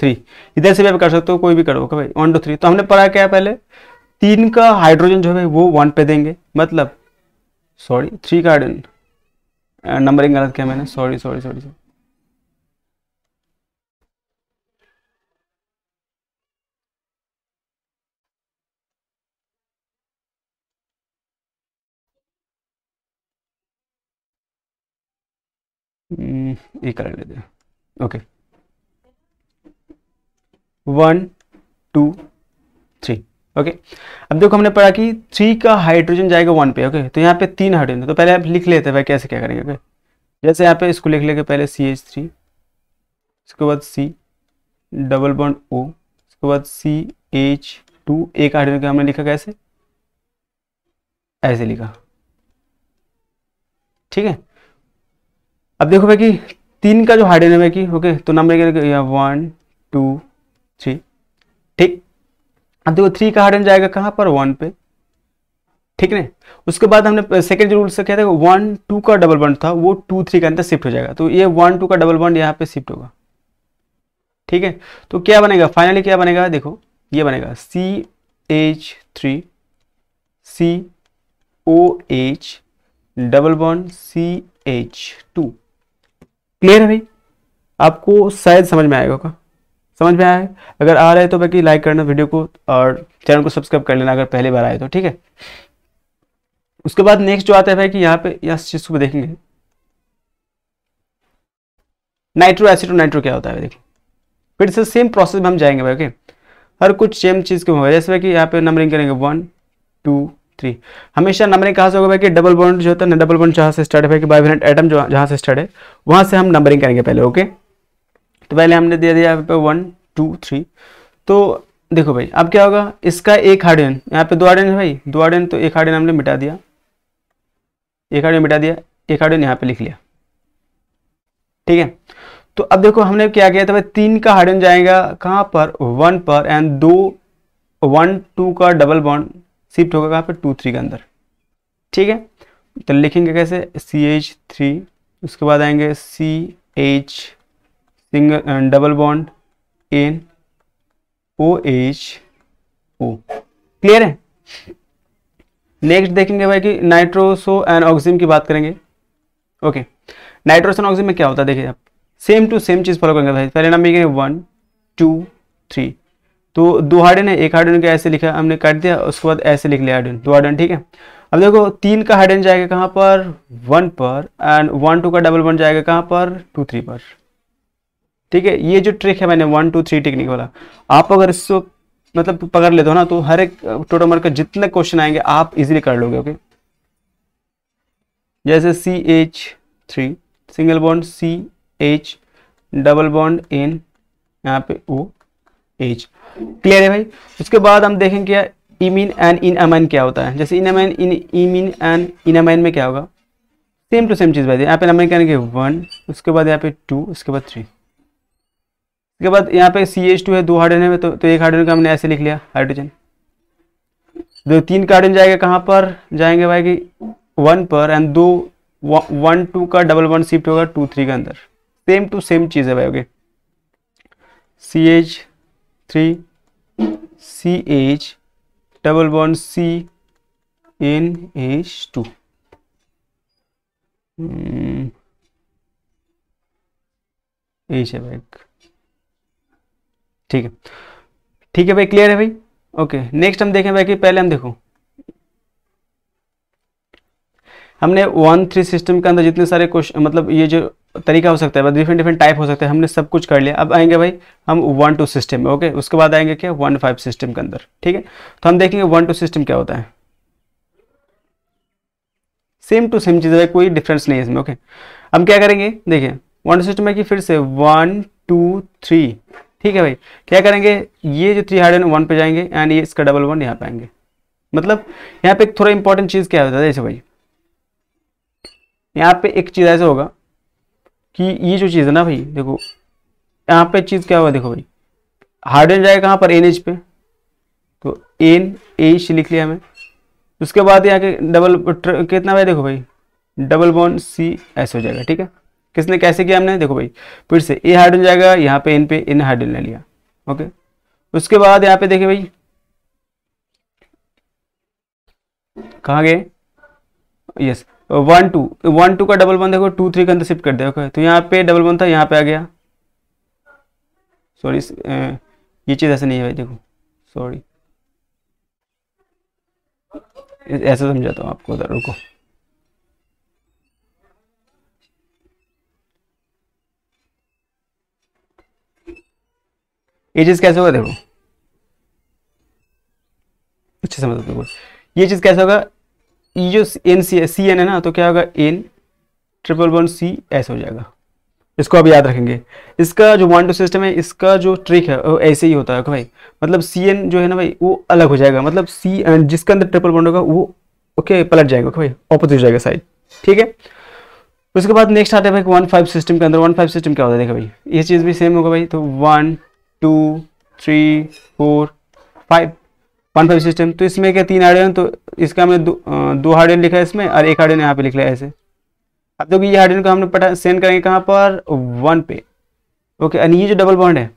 थ्री इधर से भी आप कर सकते हो कोई भी करो ओके भाई वन टू थ्री तो हमने पढ़ा क्या पहले तीन का हाइड्रोजन जो है वो वन पे देंगे मतलब सॉरी थ्री गार्डन नंबरिंग गलत किया मैंने सॉरी सॉरी सॉरी सॉरी ये कर लेते हैं okay one two three okay अब देखो हमने पढ़ा कि थ्री का हाइड्रोजन जाएगा वन पे ओके तो यहाँ पे तीन हाइड्रोजन तो पहले आप लिख लेते हैं भाई कैसे क्या करेंगे ओके जैसे यहाँ पे इसको लिख लेंगे पहले सी एच थ्री उसके बाद सी डबल बॉन्ड ओ उसके बाद सी एच टू एक हाइड्रोजन का हमने लिखा कैसे ऐसे लिखा ठीक है अब देखो भाई कि तीन का जो हाइड्रोजन है कि ओके तो नंबर क्या वन टू थ्री अब देखो थ्री का हार्डन जाएगा कहां पर वन पे ठीक है उसके बाद हमने सेकेंड रूल से क्या था वन टू का डबल वन था वो टू थ्री के अंदर शिफ्ट हो जाएगा तो ये वन टू का डबल वन यहाँ पे शिफ्ट होगा ठीक है तो क्या बनेगा फाइनली क्या बनेगा देखो ये बनेगा C H three C O H double one C H two clear है भाई आपको शायद समझ में आएगा समझ में आया अगर आ रहे तो बाकी लाइक करना वीडियो को और चैनल को सब्सक्राइब कर लेना अगर पहली बार आए तो ठीक है उसके बाद नेक्स्ट जो आता है भाई कि यहाँ पे यहाँ चीज को देखेंगे नाइट्रो एसिड और नाइट्रो क्या होता है देखो फिर से सेम प्रोसेस में हम जाएंगे भाई ओके हर कुछ सेम चीज़ के होगा जैसे कि यहाँ पे नंबरिंग करेंगे वन टू थ्री हमेशा नंबरिंग कहाँ से होगा भाई कि डबल बॉन्ड जो होता है ना डबल बॉन्ड जहाँ से स्टार्ट है भाई कि बाइवेलेंट एटम जो जहाँ से स्टार्ट है वहाँ से हम नंबरिंग करेंगे पहले ओके तो पहले हमने दे दिया यहाँ पे वन टू थ्री तो देखो भाई अब क्या होगा इसका एक हार्डियन यहाँ पे दो आर्डियन है भाई दो आर्डियन तो एक हार्डियन हमने मिटा दिया एक हार्डियन मिटा दिया एक हार्डियन यहाँ पे लिख लिया ठीक है तो अब देखो हमने क्या किया था भाई तीन का हार्डन जाएगा कहाँ पर वन पर एंड दो वन टू का डबल बॉन्ड शिफ्ट होगा कहाँ पर टू थ्री के अंदर ठीक है तो लिखेंगे कैसे सी एच थ्री उसके बाद आएंगे C H single double bond N O H O clear है नेक्स्ट देखेंगे भाई कि नाइट्रोसो एंड ऑक्सीजन की बात करेंगे ओके नाइट्रोसन ऑक्सिम में क्या होता है देखिए आप सेम टू सेम चीज़ फॉलो करेंगे भाई पहले नाम नंबर वन टू थ्री तो दो हार्डन है एक हार्डन का ऐसे लिखा हमने काट दिया उसके बाद ऐसे लिख लिया हार्डन दो हार्डन ठीक है अब देखो तीन का हार्डन जाएगा कहाँ पर वन पर एंड वन टू का डबल वन जाएगा कहाँ पर टू थ्री पर ठीक है ये जो ट्रिक है मैंने वन टू थ्री टेक्निक वाला आप अगर इसको मतलब पकड़ लेते हो ना तो हर एक टोटल मार्क का जितने क्वेश्चन आएंगे आप इजीली कर लोगे ओके जैसे C H three single bond C H double bond N यहाँ पे ओ एच क्लियर है भाई उसके बाद हम देखेंगे क्या इमिन एंड इन अमाइन क्या होता है जैसे in amine in imine and in amine में क्या होगा सेम टू सेम चीज़ भाई यहाँ पे अमाइन करेंगे वन उसके बाद यहाँ पे टू उसके बाद थ्री उसके बाद यहाँ पे सी एच टू है दो हाइड्रोजन है तो, तो एक हाइड्रोजन का हमने ऐसे लिख लिया हाइड्रोजन जो तो तीन कार्डन जाएगा कहाँ पर जाएंगे भाई कि वन पर एंड दो वन टू का डबल वन शिफ्ट होगा टू थ्री के अंदर सेम टू सेम चीज़ है भाई okay C H three C H double one C N H two H है भाई ठीक है ठीक है भाई क्लियर है भाई ओके नेक्स्ट हम देखें भाई कि पहले हम देखो हमने वन थ्री सिस्टम के अंदर जितने सारे क्वेश्चन मतलब ये जो तरीका हो सकता है डिफरेंट डिफरेंट टाइप हो सकता है हमने सब कुछ कर लिया अब आएंगे भाई हम वन टू सिस्टम में ओके उसके बाद आएंगे क्या वन फाइव सिस्टम के अंदर ठीक है तो हम देखेंगे वन टू सिस्टम क्या होता है सेम टू सेम चीज़ है कोई डिफरेंस नहीं है इसमें ओके हम क्या करेंगे देखिए वन टू सिस्टम है कि फिर से वन टू थ्री ठीक है भाई क्या करेंगे ये जो थ्री हंड्रेड वन पे जाएंगे एंड ये इसका डबल वन यहाँ पे आएंगे मतलब यहाँ पे थोड़ा इंपॉर्टेंट चीज़ क्या होता है जैसे भाई यहाँ पे एक चीज़ ऐसा होगा कि ये जो चीज़ है ना भाई देखो यहाँ पे चीज़ क्या होगा देखो भाई एन जाएगा कहाँ पर एन एच पे तो एन एच लिख लिया हमें उसके बाद यहाँ के डबल कितना भाई देखो भाई डबल वन सी एस हो जाएगा ठीक है किसने कैसे किया हमने देखो भाई फिर से ए हाइड्रोजन जाएगा यहाँ पे इन पे इन हाइड्रोजन ले लिया ओके उसके बाद यहाँ पे देखे भाई कहाँ गए yes one two one two का डबल वन देखो टू थ्री के अंदर शिफ्ट कर दिया ओके तो यहाँ पे डबल वन था यहाँ पे आ गया सॉरी ये चीज़ ऐसे नहीं है भाई देखो सॉरी ऐसा समझाता हूँ आपको रुको ये चीज़ कैसे होगा देखो अच्छे समझ बिल्कुल ये चीज़ कैसे होगा ये जो एन सी सी एन है ना तो क्या होगा एन ट्रिपल वन सी ऐसा हो जाएगा इसको अब याद रखेंगे इसका जो वन टू सिस्टम है इसका जो ट्रिक है वो ऐसे ही होता है भाई मतलब सी एन जो है ना भाई वो अलग हो जाएगा मतलब सी एन जिसके अंदर ट्रिपल वन होगा वो ओके पलट जाएगा भाई ऑपोजिट हो जाएगा साइड ठीक है उसके बाद नेक्स्ट आता है भाई वन फाइव सिस्टम के अंदर वन फाइव सिस्टम क्या होता है देखा भाई ये चीज़ भी सेम होगा भाई तो one two three four five one five system तो इसमें क्या तीन हार्डन तो इसका हमने दो, दो हार्डन लिखा है इसमें और एक हार्डन यहाँ पे लिया है ऐसे अब देखो ये हार्डन को हमने पटा सेंड करेंगे कहाँ पर वन पे ओके और ये जो डबल बॉन्ड है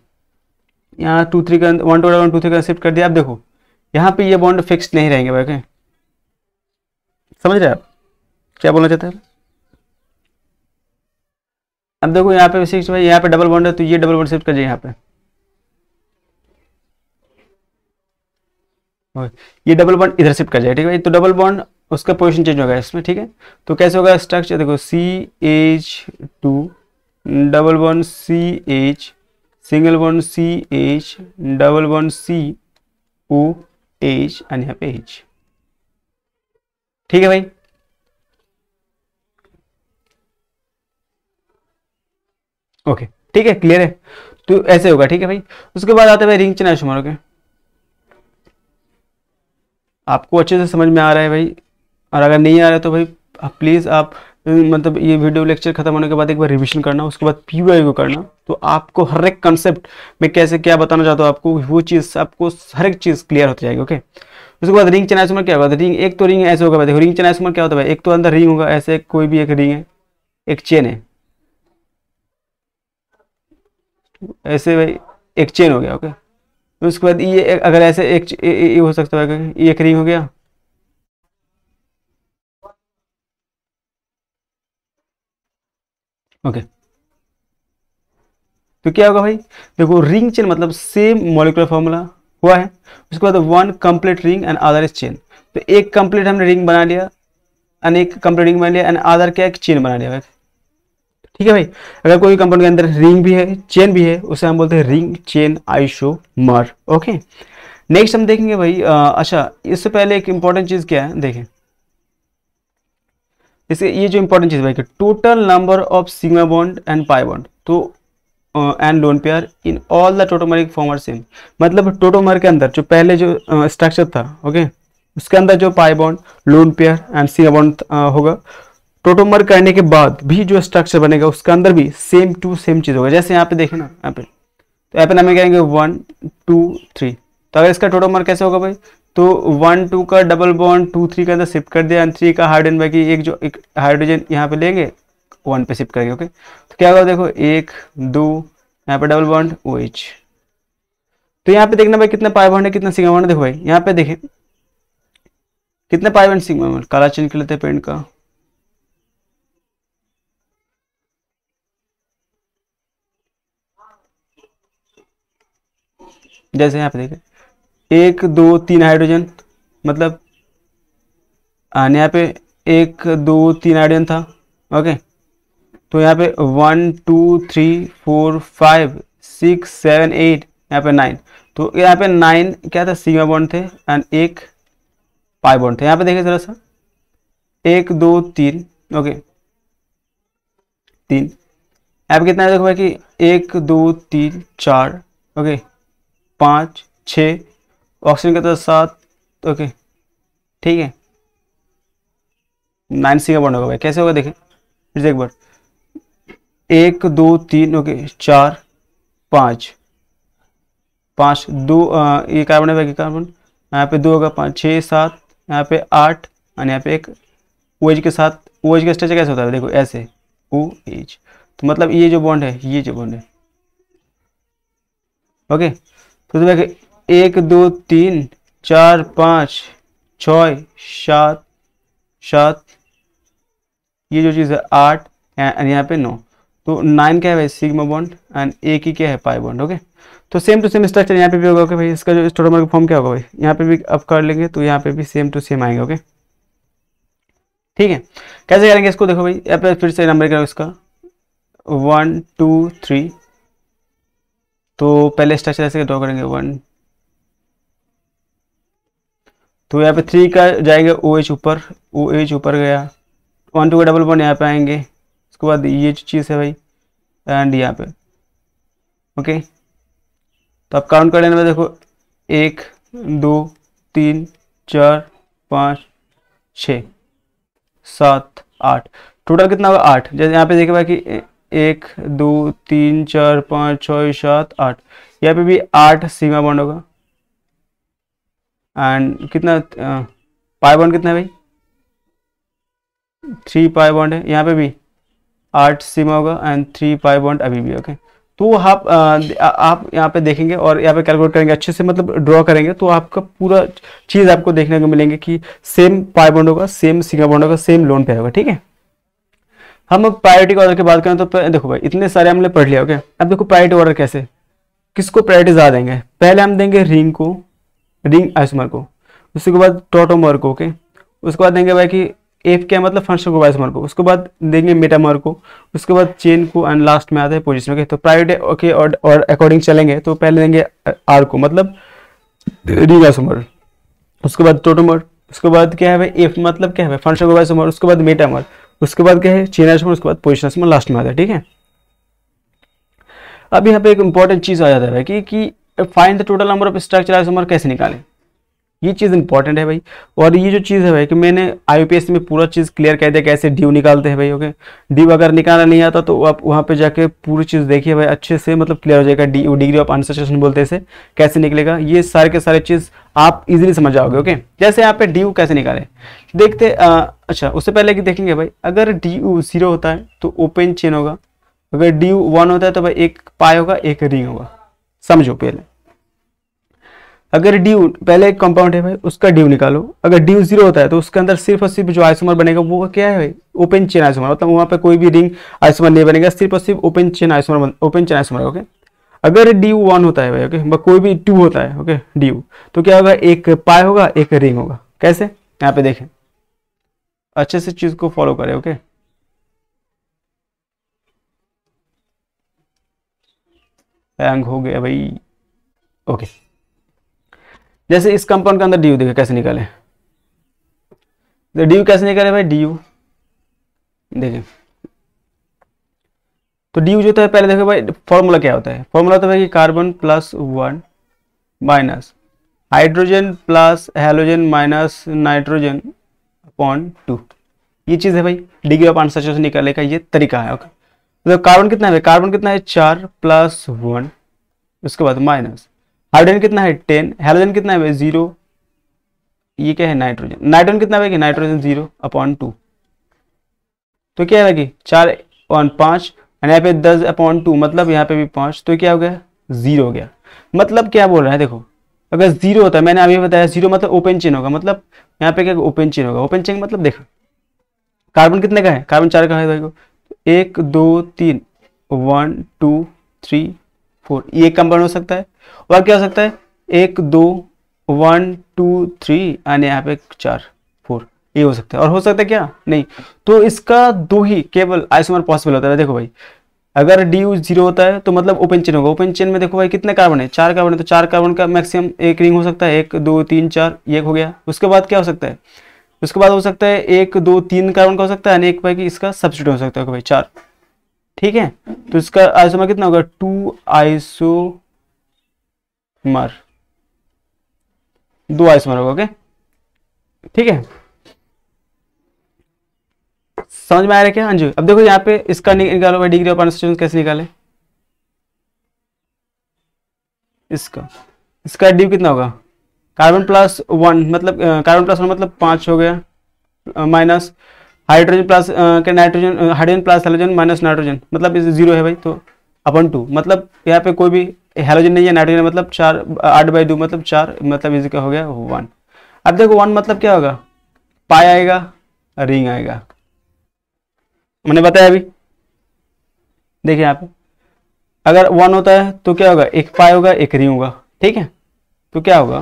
यहाँ टू थ्री का one two one two three का शिफ्ट कर दिया आप देखो यहाँ पे ये बॉन्ड फिक्स नहीं रहेंगे भाई ओके समझ रहे आप क्या बोलना चाहते हैं अब देखो यहाँ पे सिक्स भाई यहाँ पे डबल बॉन्ड है तो ये डबल बॉन्ड शिफ्ट कर दिया यहाँ पे ये डबल बॉन्ड इधर शिफ्ट कर जाएगा ठीक है तो डबल बॉन्ड उसका पोजिशन चेंज होगा इसमें ठीक है तो कैसे होगा स्ट्रक्चर देखो C H two double bond C H single bond C H double bond C O H and यहाँ पे एच ठीक है भाई ओके ठीक है क्लियर है तो ऐसे होगा ठीक है भाई उसके बाद आते हैं भाई रिंग चना शुमार ओके आपको अच्छे से समझ में आ रहा है भाई और अगर नहीं आ रहा है तो भाई प्लीज़ आप मतलब ये वीडियो लेक्चर खत्म होने के बाद एक बार रिवीजन करना उसके बाद पी को करना तो आपको हर एक कंसेप्ट में कैसे क्या बताना चाहता हूँ आपको वो चीज़ आपको हर एक चीज़ क्लियर होती जाएगी ओके उसके बाद रिंग में क्या होगा रिंग एक तो रिंग ऐसे होगा देखो रिंग में क्या होता है एक तो अंदर रिंग होगा ऐसे कोई भी एक रिंग है एक चेन है ऐसे भाई एक चेन हो गया ओके तो उसके बाद ये अगर ऐसे एक ये हो सकता है ये क्रीम रिंग हो गया ओके okay. तो क्या होगा भाई देखो रिंग चेन मतलब सेम मॉलिकुलर फॉर्मूला हुआ है उसके बाद one complete ring and other is chain तो एक कंप्लीट हमने रिंग बना लिया एंड एक कंप्लीट रिंग बना लिया एंड अदर क्या एक चेन बना लिया भाई ठीक है भाई अगर कोई कंपाउंड के अंदर रिंग भी है चेन भी है उसे हम बोलते हैं रिंग चेन मर ओके नेक्स्ट हम देखेंगे भाई आ, अच्छा इससे पहले एक इंपॉर्टेंट चीज क्या है देखें इसके ये जो इंपॉर्टेंट चीज भाई total number of sigma bond and pi bond तो and lone pair in all the tautomeric former same मतलब टोटोमर के अंदर जो पहले जो स्ट्रक्चर uh, था ओके okay? उसके अंदर जो pi bond lone pair and sigma bond होगा टोटोमर करने के बाद भी जो स्ट्रक्चर बनेगा उसके अंदर भी सेम टू सेम चीज होगा जैसे यहाँ पे देखे ना यहाँ पे तो यहाँ पे नाम कहेंगे वन टू थ्री तो अगर इसका टोटोमर कैसे होगा भाई तो वन टू का डबल बॉन्ड टू थ्री का अंदर शिफ्ट कर दिया थ्री का हाइड्रोजन बाकी एक जो एक हाइड्रोजन यहाँ पे लेंगे वन पे शिफ्ट करेंगे ओके तो क्या होगा देखो एक दो यहाँ पे डबल बॉन्ड ओ एच तो यहाँ पे देखना भाई कितने पाई बॉन्ड है कितना सिग्मा बॉन्ड देखो भाई यहाँ पे देखें कितने पाई बॉन्ड सिग्मा बॉन्ड काला चेंज कर लेते हैं पेंट का जैसे यहाँ पे देखें एक दो तीन हाइड्रोजन मतलब यहाँ पे एक दो तीन हाइड्रोजन था ओके तो यहाँ पे one two three four five six seven eight यहाँ पे नाइन तो यहाँ पे नाइन क्या था सीमा बॉन्ड थे एंड एक पाई बॉन्ड थे यहाँ पे देखिए जरा सा एक दो तीन ओके तीन यहाँ पे कितना है देखो भाई कि एक दो तीन चार ओके पाँच छः ऑक्सीजन का तो सात ओके ठीक है नाइन सी का बॉन्ड होगा भाई कैसे होगा देखें फिर एक बार एक दो तीन ओके चार पाँच पाँच दो आ, ये कार्बन है भाई कार्बन यहाँ पे दो होगा पाँच छः सात यहाँ पे आठ और यहाँ पे एक ओ के साथ ओ का स्ट्रक्चर कैसे होता है देखो ऐसे ओ एच तो मतलब ये जो बॉन्ड है ये जो बॉन्ड है ओके तो देखिए एक दो तीन चार पाँच छः सात सात ये जो चीज़ है आठ एंड यहाँ पे नौ तो नाइन क्या है भाई सिग्मा बॉन्ड एंड एक ही क्या है पाई बॉन्ड ओके तो सेम टू सेम स्ट्रक्चर यहाँ पे भी होगा ओके भाई इसका जो स्टोडोमर का फॉर्म क्या होगा भाई यहाँ पे भी अब कर लेंगे तो यहाँ पे भी सेम टू सेम आएंगे ओके ठीक है कैसे करेंगे इसको देखो भाई यहाँ पे फिर से नंबर क्या इसका वन टू थ्री तो पहले स्ट्रक्चर ऐसे ड्रॉ करेंगे वन तो यहाँ पे थ्री का जाएगा ओ एच ऊपर ओ एच ऊपर गया वन टू का डबल वन यहाँ पे आएंगे उसके बाद ये जो चीज़ है भाई एंड यहाँ पे ओके तो आप काउंट कर लेने में देखो एक दो तीन चार पाँच छ सात आठ टोटल कितना होगा आठ जैसे यहाँ पे देखे भाई कि एक दो तीन चार पाँच छः सात आठ यहाँ पे भी आठ सीमा बॉन्ड होगा एंड कितना पाई बॉन्ड कितना है भाई थ्री पाई बॉन्ड है यहाँ पे भी आठ सीमा होगा एंड थ्री पाई बॉन्ड अभी भी ओके तो आप आप यहाँ पे देखेंगे और यहाँ पे कैलकुलेट करेंगे अच्छे से मतलब ड्रॉ करेंगे तो आपका पूरा चीज़ आपको देखने को मिलेंगे कि सेम पाई बॉन्ड होगा सेम सीमा बॉन्ड होगा सेम लोन पे होगा ठीक है हम अब प्रायोरिटी ऑर्डर की बात करें तो देखो भाई इतने सारे हमने पढ़ लिया ओके अब देखो प्रायोरिटी ऑर्डर कैसे किसको प्रायोरिटी ज़्यादा देंगे पहले हम देंगे रिंग को रिंग आइसमर को उसके बाद टोटोमर को ओके उसके बाद देंगे भाई कि एफ क्या मतलब फर्स्ट को आइसमर को उसके बाद देंगे मेटामर को उसके बाद चेन को एंड लास्ट में आता है पोजिशन ओके तो प्रायोरिटी ओके और, और अकॉर्डिंग चलेंगे तो पहले देंगे आर uh, को मतलब रिंग आइसमर उसके बाद टोटोमर उसके बाद क्या है भाई एफ मतलब क्या है फंड सोमर उसके बाद मेटामर उसके बाद क्या है चेनासमन उसके बाद पोजिशनासमन लास्ट में आता है ठीक है अब यहाँ पे एक इंपॉर्टेंट चीज़ आ जाता है भाई कि, कि find the total number of structure isomer कैसे निकालें ये चीज़ इंपॉर्टेंट है भाई और ये जो चीज़ है भाई कि मैंने आईपीएस में पूरा चीज़ क्लियर कह दिया कैसे ड्यू निकालते हैं भाई ओके ड्यू अगर निकालना नहीं आता तो आप वहाँ पे जाके पूरी चीज़ देखिए भाई अच्छे से मतलब क्लियर हो जाएगा डी डिग्री ऑफ अनसचुएशन बोलते से कैसे निकलेगा ये सारे के सारे चीज़ आप इजिली समझ जाओगे ओके जैसे यहाँ पे ड्यू कैसे निकाले देखते आ, अच्छा उससे पहले कि देखेंगे भाई अगर डी यू जीरो होता है तो ओपन चेन होगा अगर डी यू वन होता है तो भाई एक पाए होगा एक रिंग होगा समझो पहले अगर डी यू पहले एक कंपाउंड है भाई उसका डी यू निकालो अगर डी यू जीरो होता है तो उसके अंदर सिर्फ और सिर्फ जो आइसोमर बनेगा वो क्या है भाई ओपन चेन आइसोमर मतलब वहां पर कोई भी रिंग आइसोमर नहीं बनेगा सिर्फ और सिर्फ open chain isomer open chain isomer okay अगर डी वन होता है भाई ओके मतलब कोई भी टू होता है ओके डी यू तो क्या होगा एक पाए होगा एक रिंग होगा कैसे यहाँ पे देखें अच्छे से चीज़ को फॉलो करें ओके बैंक हो गया भाई ओके जैसे इस कंपाउंड के अंदर डी यू देखे कैसे निकाले डी यू कैसे निकाले भाई डी यू देखें तो डी यू जो होता है पहले देखो भाई फॉर्मूला क्या होता है फॉर्मूला होता है कि carbon plus one minus hydrogen plus halogen minus nitrogen point two ये चीज़ है भाई डिग्री ऑफ आंसर चूज निकालने का ये तरीका है ओके तो कार्बन कितना है कार्बन कितना है चार प्लस वन उसके बाद माइनस हाइड्रोजन कितना है टेन हाइड्रोजन कितना है जीरो ये क्या है नाइट्रोजन नाइट्रोजन कितना है नाइट्रोजन जीरो अपॉन टू तो क्या है कि चार अपॉन पाँच यहाँ पे दस अपॉन टू मतलब यहाँ पे भी पांच तो क्या हो गया जीरो हो गया मतलब क्या बोल रहा है देखो अगर जीरो होता है मैंने अभी बताया जीरो मतलब ओपन चेन होगा मतलब यहाँ पे क्या ओपन चेन होगा ओपन चेन मतलब देखा कार्बन कितने का है कार्बन चार का है देखो एक दो तीन वन टू थ्री फोर ये कंपाउंड हो सकता है और क्या हो सकता है एक दो वन टू थ्री एंड यहाँ पे चार फोर ये हो सकता है और हो सकता है क्या नहीं तो इसका दो ही केवल आइसोमर पॉसिबल होता है देखो भाई अगर डी यू जीरो होता है तो मतलब ओपन चेन होगा ओपन चेन में देखो भाई कितने कार्बन है चार कार्बन है तो चार कार्बन का मैक्सिमम एक रिंग हो सकता है एक दो तीन चार एक हो गया उसके बाद क्या हो सकता है उसके बाद हो सकता है एक दो तीन कार्बन का हो सकता है एक भाई की इसका सब्सिट्यूट हो सकता है भाई चार ठीक है तो इसका आइसोमर कितना होगा टू आइसोमर दो आइसोमर होगा ओके ठीक है समझ में आ रहा है क्या हाँ जी अब देखो यहाँ पे इसका निकालो भाई डिग्री ऑफ कॉन्स्टिट्यूशन कैसे निकाले इसका इसका डी कितना होगा कार्बन प्लस वन मतलब कार्बन प्लस वन मतलब पाँच हो गया माइनस हाइड्रोजन प्लस क्या nitrogen hydrogen plus halogen minus nitrogen मतलब जीरो है भाई तो अपन टू मतलब यहाँ पे कोई भी हेलोजन नहीं है नाइट्रोजन मतलब चार आठ बाई दो मतलब चार मतलब इसका हो गया वन अब देखो वन मतलब क्या होगा पाए आएगा रिंग आएगा मैंने बताया अभी देखिए यहाँ पे अगर वन होता है तो क्या होगा एक पाई होगा एक री होगा ठीक है तो क्या होगा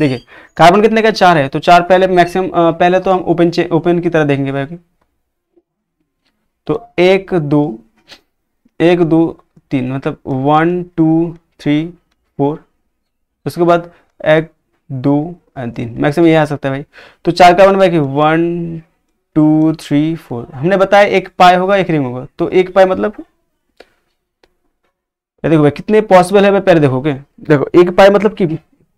देखिए कार्बन कितने का चार है तो चार पहले मैक्सिमम पहले तो हम ओपन ओपन की तरह देखेंगे भाई तो एक दो एक दो तीन मतलब वन टू थ्री फोर उसके बाद एक दो तीन मैक्सिमम ये आ सकता है भाई तो चार कार्बन भाई वन टू थ्री फोर हमने बताया एक पाए होगा एक रिंग होगा तो एक पाए मतलब देखो भाई कितने पॉसिबल है भाई पहले देखो के देखो एक पाई मतलब कि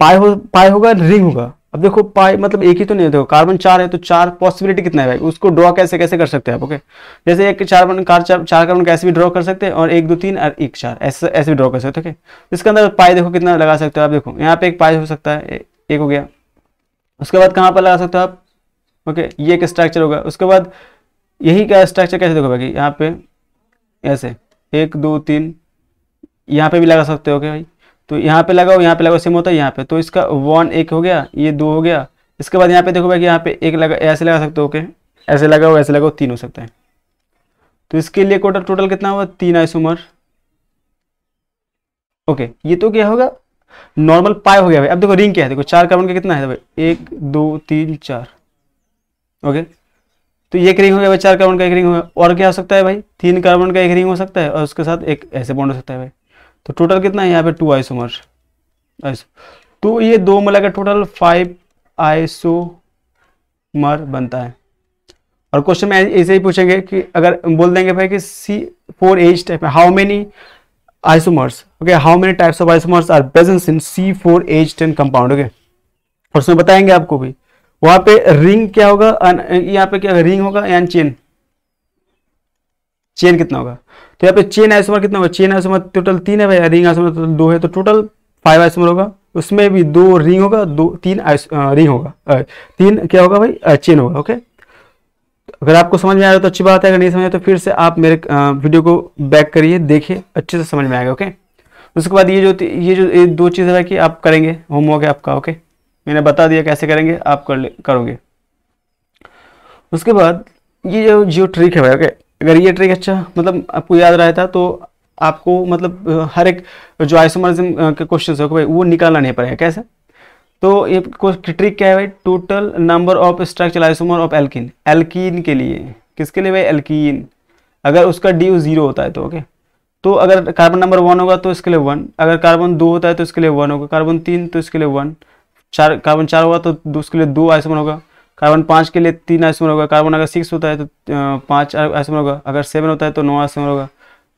पाई हो पाई होगा रिंग होगा अब देखो पाए मतलब एक ही तो नहीं देखो कार्बन चार है तो चार पॉसिबिलिटी कितना है भाई उसको ड्रॉ कैसे कैसे कर सकते हैं आप ओके जैसे एक चार कार चार चार कार्बन कैसे भी ड्रॉ कर सकते हैं और एक दो तीन और एक चार ऐसे ऐसे भी ड्रॉ कर सकते हैं ओके इसके अंदर पाए देखो कितना लगा सकते हो आप देखो यहाँ पे एक पाए हो सकता है एक हो गया उसके बाद कहाँ पर लगा सकते हो आप ओके ये एक स्ट्रक्चर होगा उसके बाद यही का स्ट्रक्चर कैसे देखो भाई यहाँ पे ऐसे एक दो तीन यहाँ पे भी लगा सकते हो भाई तो यहाँ पे लगाओ यहाँ पे लगाओ सेम होता है यहाँ पे तो इसका वन एक हो गया ये दो हो गया इसके बाद यहाँ पे देखो भाई यहाँ पे एक लगा ऐसे लगा सकते हो ओके ऐसे लगाओ ऐसे लगाओ तीन हो सकता है तो इसके लिए टोटल टोटल कितना हुआ तीन आइसोमर ओके ये तो क्या होगा नॉर्मल पाए हो गया भाई अब देखो रिंग क्या है देखो चार कार्बन का कितना है भाई एक दो तीन चार ओके तो ये क्रिंग रिंग हो गया भाई चार कार्बन का एक रिंग हो गया और क्या हो सकता है भाई तीन कार्बन का एक रिंग हो सकता है और उसके साथ एक ऐसे बॉन्ड हो सकता है भाई तो टोटल कितना है यहाँ पे टू आइसोमर तो ये दो मिलाकर टोटल फाइव आइसोमर बनता है और क्वेश्चन में ऐसे ही पूछेंगे कि अगर बोल देंगे भाई कि सी फोर एज टाइप में how many isomers okay how many types of isomers are present in C four H ten compound okay और उसमें बताएंगे आपको भी वहां पे रिंग क्या होगा यहाँ पे क्या रिंग होगा एंड चेन चेन कितना होगा तो यहाँ पे चेन आइसोमर कितना होगा चेन आइसोमर टोटल तीन है भाई रिंग आइसोमर टोटल दो है तो टोटल फाइव आइसोमर होगा उसमें भी दो रिंग होगा दो तीन रिंग होगा तीन क्या होगा भाई चेन होगा ओके अगर आपको समझ में आ रहा तो अच्छी बात है अगर नहीं समझ आया तो फिर से आप मेरे वीडियो को बैक करिए देखिए अच्छे से समझ में आएगा ओके उसके बाद ये जो ये जो ये दो चीज़ है कि आप करेंगे होमवर्क है आपका ओके मैंने बता दिया कैसे करेंगे आप कर ले करोगे उसके बाद ये जो जो ट्रिक है भाई ओके अगर ये ट्रिक अच्छा मतलब आपको याद रहा था तो आपको मतलब हर एक जो आइसोमरिज्म के क्वेश्चन है भाई वो निकालना नहीं पड़ेगा कैसे तो ये ट्रिक क्या है भाई total number of structure isomer of alkene alkene के लिए किसके लिए भाई एल्किन अगर उसका डी जीरो होता है तो ओके तो अगर कार्बन नंबर वन होगा तो इसके लिए वन अगर कार्बन दो होता है तो इसके लिए वन होगा कार्बन तीन तो इसके लिए वन चार कार्बन चार होगा तो उसके लिए दो आइसोमर होगा कार्बन पाँच के लिए तीन आइसोमर होगा कार्बन अगर सिक्स होता है तो पाँच आइसोमर होगा अगर सेवन होता है तो नौ आइसोमर होगा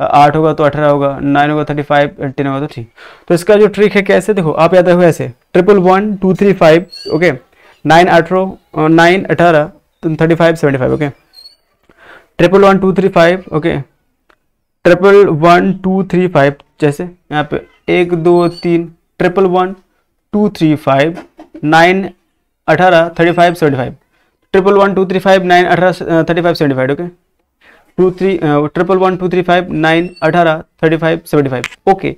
आठ होगा तो अठारह होगा नाइन होगा थर्टी फाइव टेन होगा तो ठीक तो इसका जो ट्रिक है कैसे देखो आप याद रखो ऐसे triple one two three five okay nine अठारह नाइन अठारह thirty five seventy five okay triple one two three five okay triple one two three five जैसे यहाँ पे एक दो तीन triple one two three five nine अठारह thirty five seventy five triple one two three five nine अठारह thirty five seventy five okay two three triple one two three five nine अठारह thirty five seventy five okay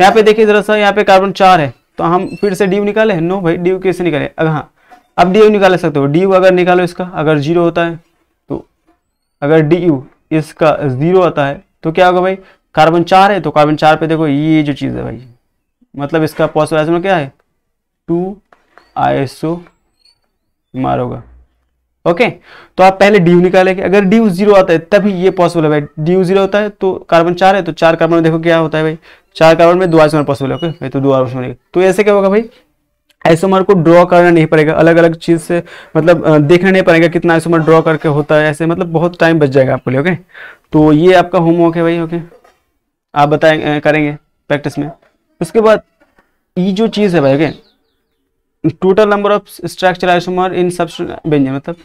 यहाँ पे देखिए जरा सा यहाँ पे कार्बन चार है तो हम फिर से डी यू निकाले नो भाई डी यू कैसे निकाले अगर हाँ अब डी यू निकाल सकते हो डी यू अगर निकालो इसका अगर जीरो होता है तो अगर डी यू इसका जीरो आता है तो क्या होगा भाई कार्बन चार है तो कार्बन चार पे देखो ये जो चीज़ है भाई मतलब इसका पॉसिबल क्या है टू मार मारोगा ओके तो आप पहले डी यू निकालेंगे अगर डी यू जीरो आता है तभी ये पॉसिबल है भाई डी यू जीरो होता है तो कार्बन चार है तो चार कार्बन में देखो क्या होता है भाई चार कार्बन में दो आइसोमर पॉसिबल है ओके भाई तो दो आइसोमर बनेगा तो ऐसे क्या होगा भाई आइसोमर को ड्रॉ करना नहीं पड़ेगा अलग अलग चीज से मतलब देखना नहीं पड़ेगा कितना आइसोमर ड्रॉ करके होता है ऐसे मतलब बहुत टाइम बच जाएगा आपके लिए ओके तो ये आपका होमवर्क है भाई ओके आप बताएंगे करेंगे प्रैक्टिस में उसके बाद ये जो चीज़ है भाई okay total number of structure isomer in substituted benzene मतलब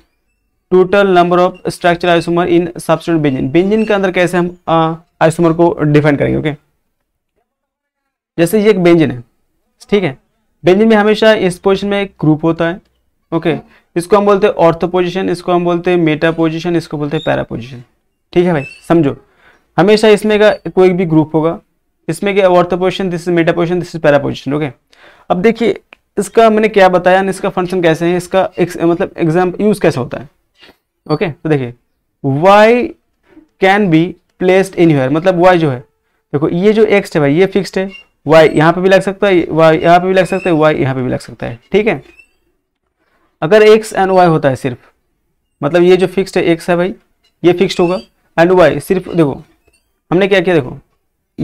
total number of structure isomer in substituted benzene benzene के अंदर कैसे हम आइसोमर को डिफाइन करेंगे ओके जैसे ये एक बेंजीन है ठीक है बेंजीन में हमेशा इस पोजिशन में एक ग्रुप होता है ओके इसको हम बोलते हैं ऑर्थो पोजिशन इसको हम बोलते हैं मेटा पोजिशन इसको बोलते हैं पैरा पोजिशन ठीक है भाई समझो हमेशा इसमें का कोई भी ग्रुप होगा इसमें क्या ortho position this is meta position this is para position okay अब देखिए इसका मैंने क्या बताया इसका फंक्शन कैसे है इसका एक, मतलब एग्जाम यूज कैसे होता है ओके तो देखिए Y can be placed in your मतलब वाई जो है देखो ये जो एक्स है भाई ये फिक्स्ड है वाई यहाँ पे भी लग सकता है वाई यहाँ पे भी लग सकता है वाई यहाँ पे भी लग सकता है ठीक है अगर एक्स एंड वाई होता है सिर्फ मतलब ये जो फिक्स्ड है एक्स है भाई ये फिक्स्ड होगा एंड वाई सिर्फ देखो हमने क्या किया देखो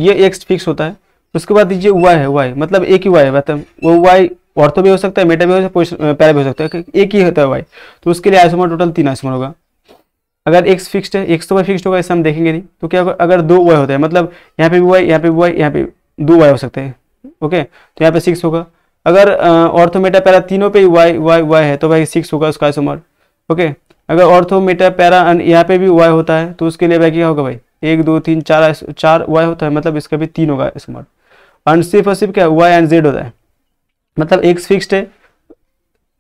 ये एक्स फिक्स होता है उसके बाद ये वाई है वाई मतलब एक ही वाई है मतलब वो वाई ऑर्थो तो भी हो सकता है मेटा भी हो सकता है पैरा भी हो सकता है एक ही होता है वाई तो उसके लिए आइसोमर टोटल तीन आइसोमर होगा अगर एक्स फिक्स्ड है एक्स तो वाई फिक्स्ड होगा इसे हम देखेंगे नहीं तो क्या होगा अगर दो वाई होता है मतलब यहाँ पे भी वाई यहाँ पे भी वाई यहाँ पे दो वाई हो सकते हैं ओके तो यहाँ पे सिक्स होगा अगर ऑर्थो मेटा पैरा तीनों पे वाई वाई वाई है तो भाई सिक्स होगा उसका आइसोमर ओके अगर ऑर्थो मेटा पैरा यहाँ पे भी वाई होता है तो उसके लिए भाई क्या होगा भाई एक दो तीन चार चार वाई होता है मतलब इसका भी तीन होगा आइसोमर एंड सिर्फ और सिर्फ क्या वाई एंड जेड होता है मतलब एक्स फिक्स्ड है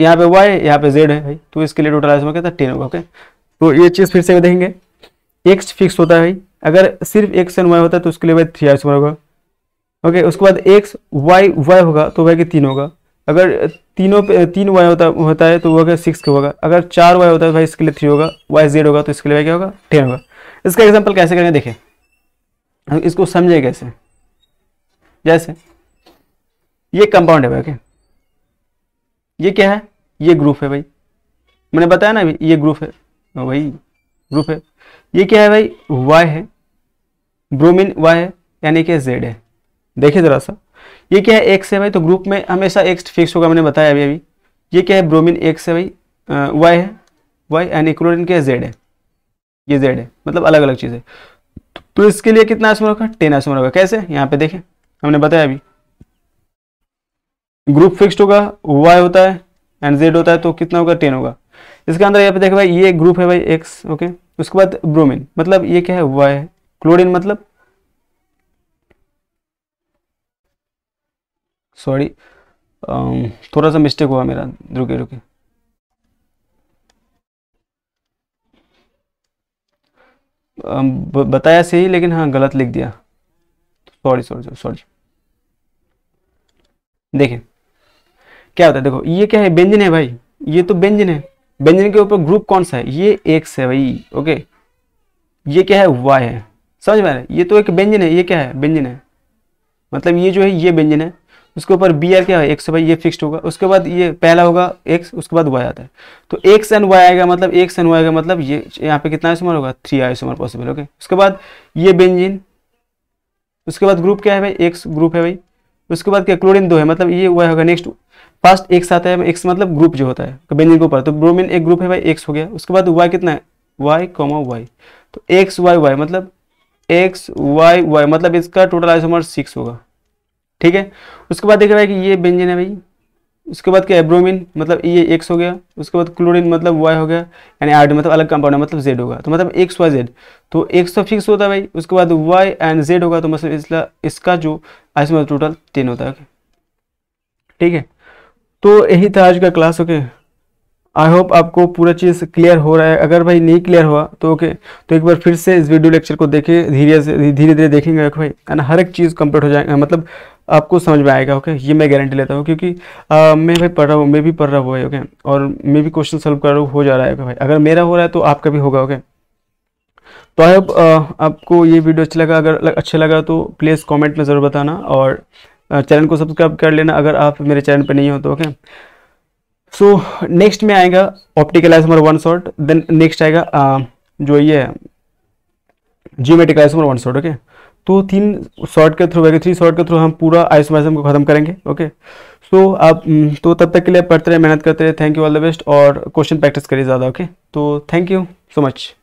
यहाँ पे वाई यहाँ पे जेड है भाई तो इसके लिए टोटल आयुष्मान है टेन होगा ओके तो ये चीज़ फिर से देखेंगे एक्स फिक्स होता है भाई अगर सिर्फ एक्स एंड वाई होता है तो उसके लिए भाई थ्री आयुष्मान होगा ओके उसके बाद एक्स वाई वाई होगा तो भाई कि तीन होगा अगर तीनों पे तीन वाई होता होता है तो वो क्या सिक्स का होगा अगर चार वाई होता है तो भाई इसके लिए थ्री होगा वाई जेड होगा तो इसके लिए क्या होगा टेन होगा इसका एग्जाम्पल कैसे करेंगे देखें इसको समझे कैसे जैसे ये कंपाउंड है भाई ओके ये क्या है ये ग्रुप है भाई मैंने बताया ना अभी ये ग्रुप है वही हाँ ग्रुप है ये क्या है भाई वाई है ब्रोमिन वाई है यानी कि जेड है देखिए ज़रा सा ये क्या है एक्स है भाई तो ग्रुप में हमेशा एक्स फिक्स होगा मैंने बताया अभी अभी ये क्या है ब्रोमिन एक्स है भाई वाई है वाई यानी क्लोरिन क्या है जेड है ये जेड है मतलब अलग अलग चीज़ है तो इसके लिए कितना आसमान होगा टेन आसमान होगा कैसे यहाँ पे देखें हमने बताया अभी ग्रुप फिक्स्ड होगा वाई होता है एंड जेड होता है तो कितना होगा टेन होगा इसके अंदर यहाँ पे देखो भाई ये ग्रुप है भाई एक्स ओके उसके बाद ब्रोमिन मतलब ये क्या है वाई है मतलब सॉरी um, थोड़ा सा मिस्टेक हुआ मेरा रुके रुके um, बताया सही लेकिन हाँ गलत लिख दिया सॉरी सॉरी सॉरी देखिए क्या होता है देखो ये क्या है बेंजिन है भाई ये तो बेंजिन है बेंजिन के ऊपर ग्रुप कौन सा है ये एक्स है भाई ओके ये क्या है वाई है समझ में ये तो एक बेंजिन है ये क्या है बेंजिन है मतलब ये जो है ये बेंजिन है उसके ऊपर बी आर क्या है एक्स भाई ये फिक्स्ड होगा उसके बाद ये पहला होगा एक्स उसके बाद वाई आता है तो एक्स एंड वाई आएगा मतलब एक्स एंड वाई आएगा मतलब ये यहाँ पे कितना आइसोमर होगा थ्री आइसोमर पॉसिबल ओके उसके बाद ये बेंजिन उसके बाद ग्रुप क्या है भाई एक्स ग्रुप है भाई उसके बाद क्या क्लोरिन दो है मतलब ये वाई होगा नेक्स्ट फर्स्ट एक्स आता है एक्स मतलब ग्रुप जो होता है के ऊपर तो ब्रोमीन एक ग्रुप है भाई एक्स हो गया उसके बाद वाई कितना है वाई कॉमो वाई तो एक्स वाई वाई मतलब एक्स वाई वाई मतलब इसका टोटल आइसोमर सिक्स होगा ठीक है उसके बाद देख रहे कि ये बेंजिन है भाई उसके बाद क्या एब्रोमिन मतलब ये एक्स हो गया उसके बाद क्लोरीन मतलब वाई हो गया यानी आर्ड मतलब अलग कंपाउंड मतलब जेड होगा तो मतलब एक्स वाई जेड तो एक्स तो फिक्स होता है भाई उसके बाद वाई एंड जेड होगा तो मतलब इसका इसका जो आइसोमर टोटल टेन होता है ठीक है तो यही था आज का क्लास ओके आई होप आपको पूरा चीज़ क्लियर हो रहा है अगर भाई नहीं क्लियर हुआ तो ओके तो एक बार फिर से इस वीडियो लेक्चर को देखें धीरे से धीरे धीरे देखेंगे भाई है ना हर एक चीज़ कंप्लीट हो जाएगा मतलब आपको समझ में आएगा ओके ये मैं गारंटी लेता हूँ क्योंकि आ, मैं भाई पढ़ रहा हूँ मैं भी पढ़ रहा हूँ ओके और मैं भी क्वेश्चन सोल्व कर रहा हूँ हो जा रहा है भाई अगर मेरा हो रहा है तो आपका भी होगा ओके तो आई होप आपको ये वीडियो अच्छा लगा अगर अच्छा लगा तो प्लीज़ कॉमेंट में ज़रूर बताना और चैनल को सब्सक्राइब कर लेना अगर आप मेरे चैनल पर नहीं हो तो ओके सो नेक्स्ट में आएगा optical isomer one shot then next आएगा आ, जो ये geometric isomer one shot okay तो तीन शॉर्ट के थ्रू वैगे थ्री शॉर्ट के थ्रू हम पूरा आइसम को खत्म करेंगे ओके सो आप तो तब तक के लिए पढ़ते रहे मेहनत करते रहे thank you all the best और क्वेश्चन प्रैक्टिस करिए ज़्यादा ओके तो थैंक यू सो मच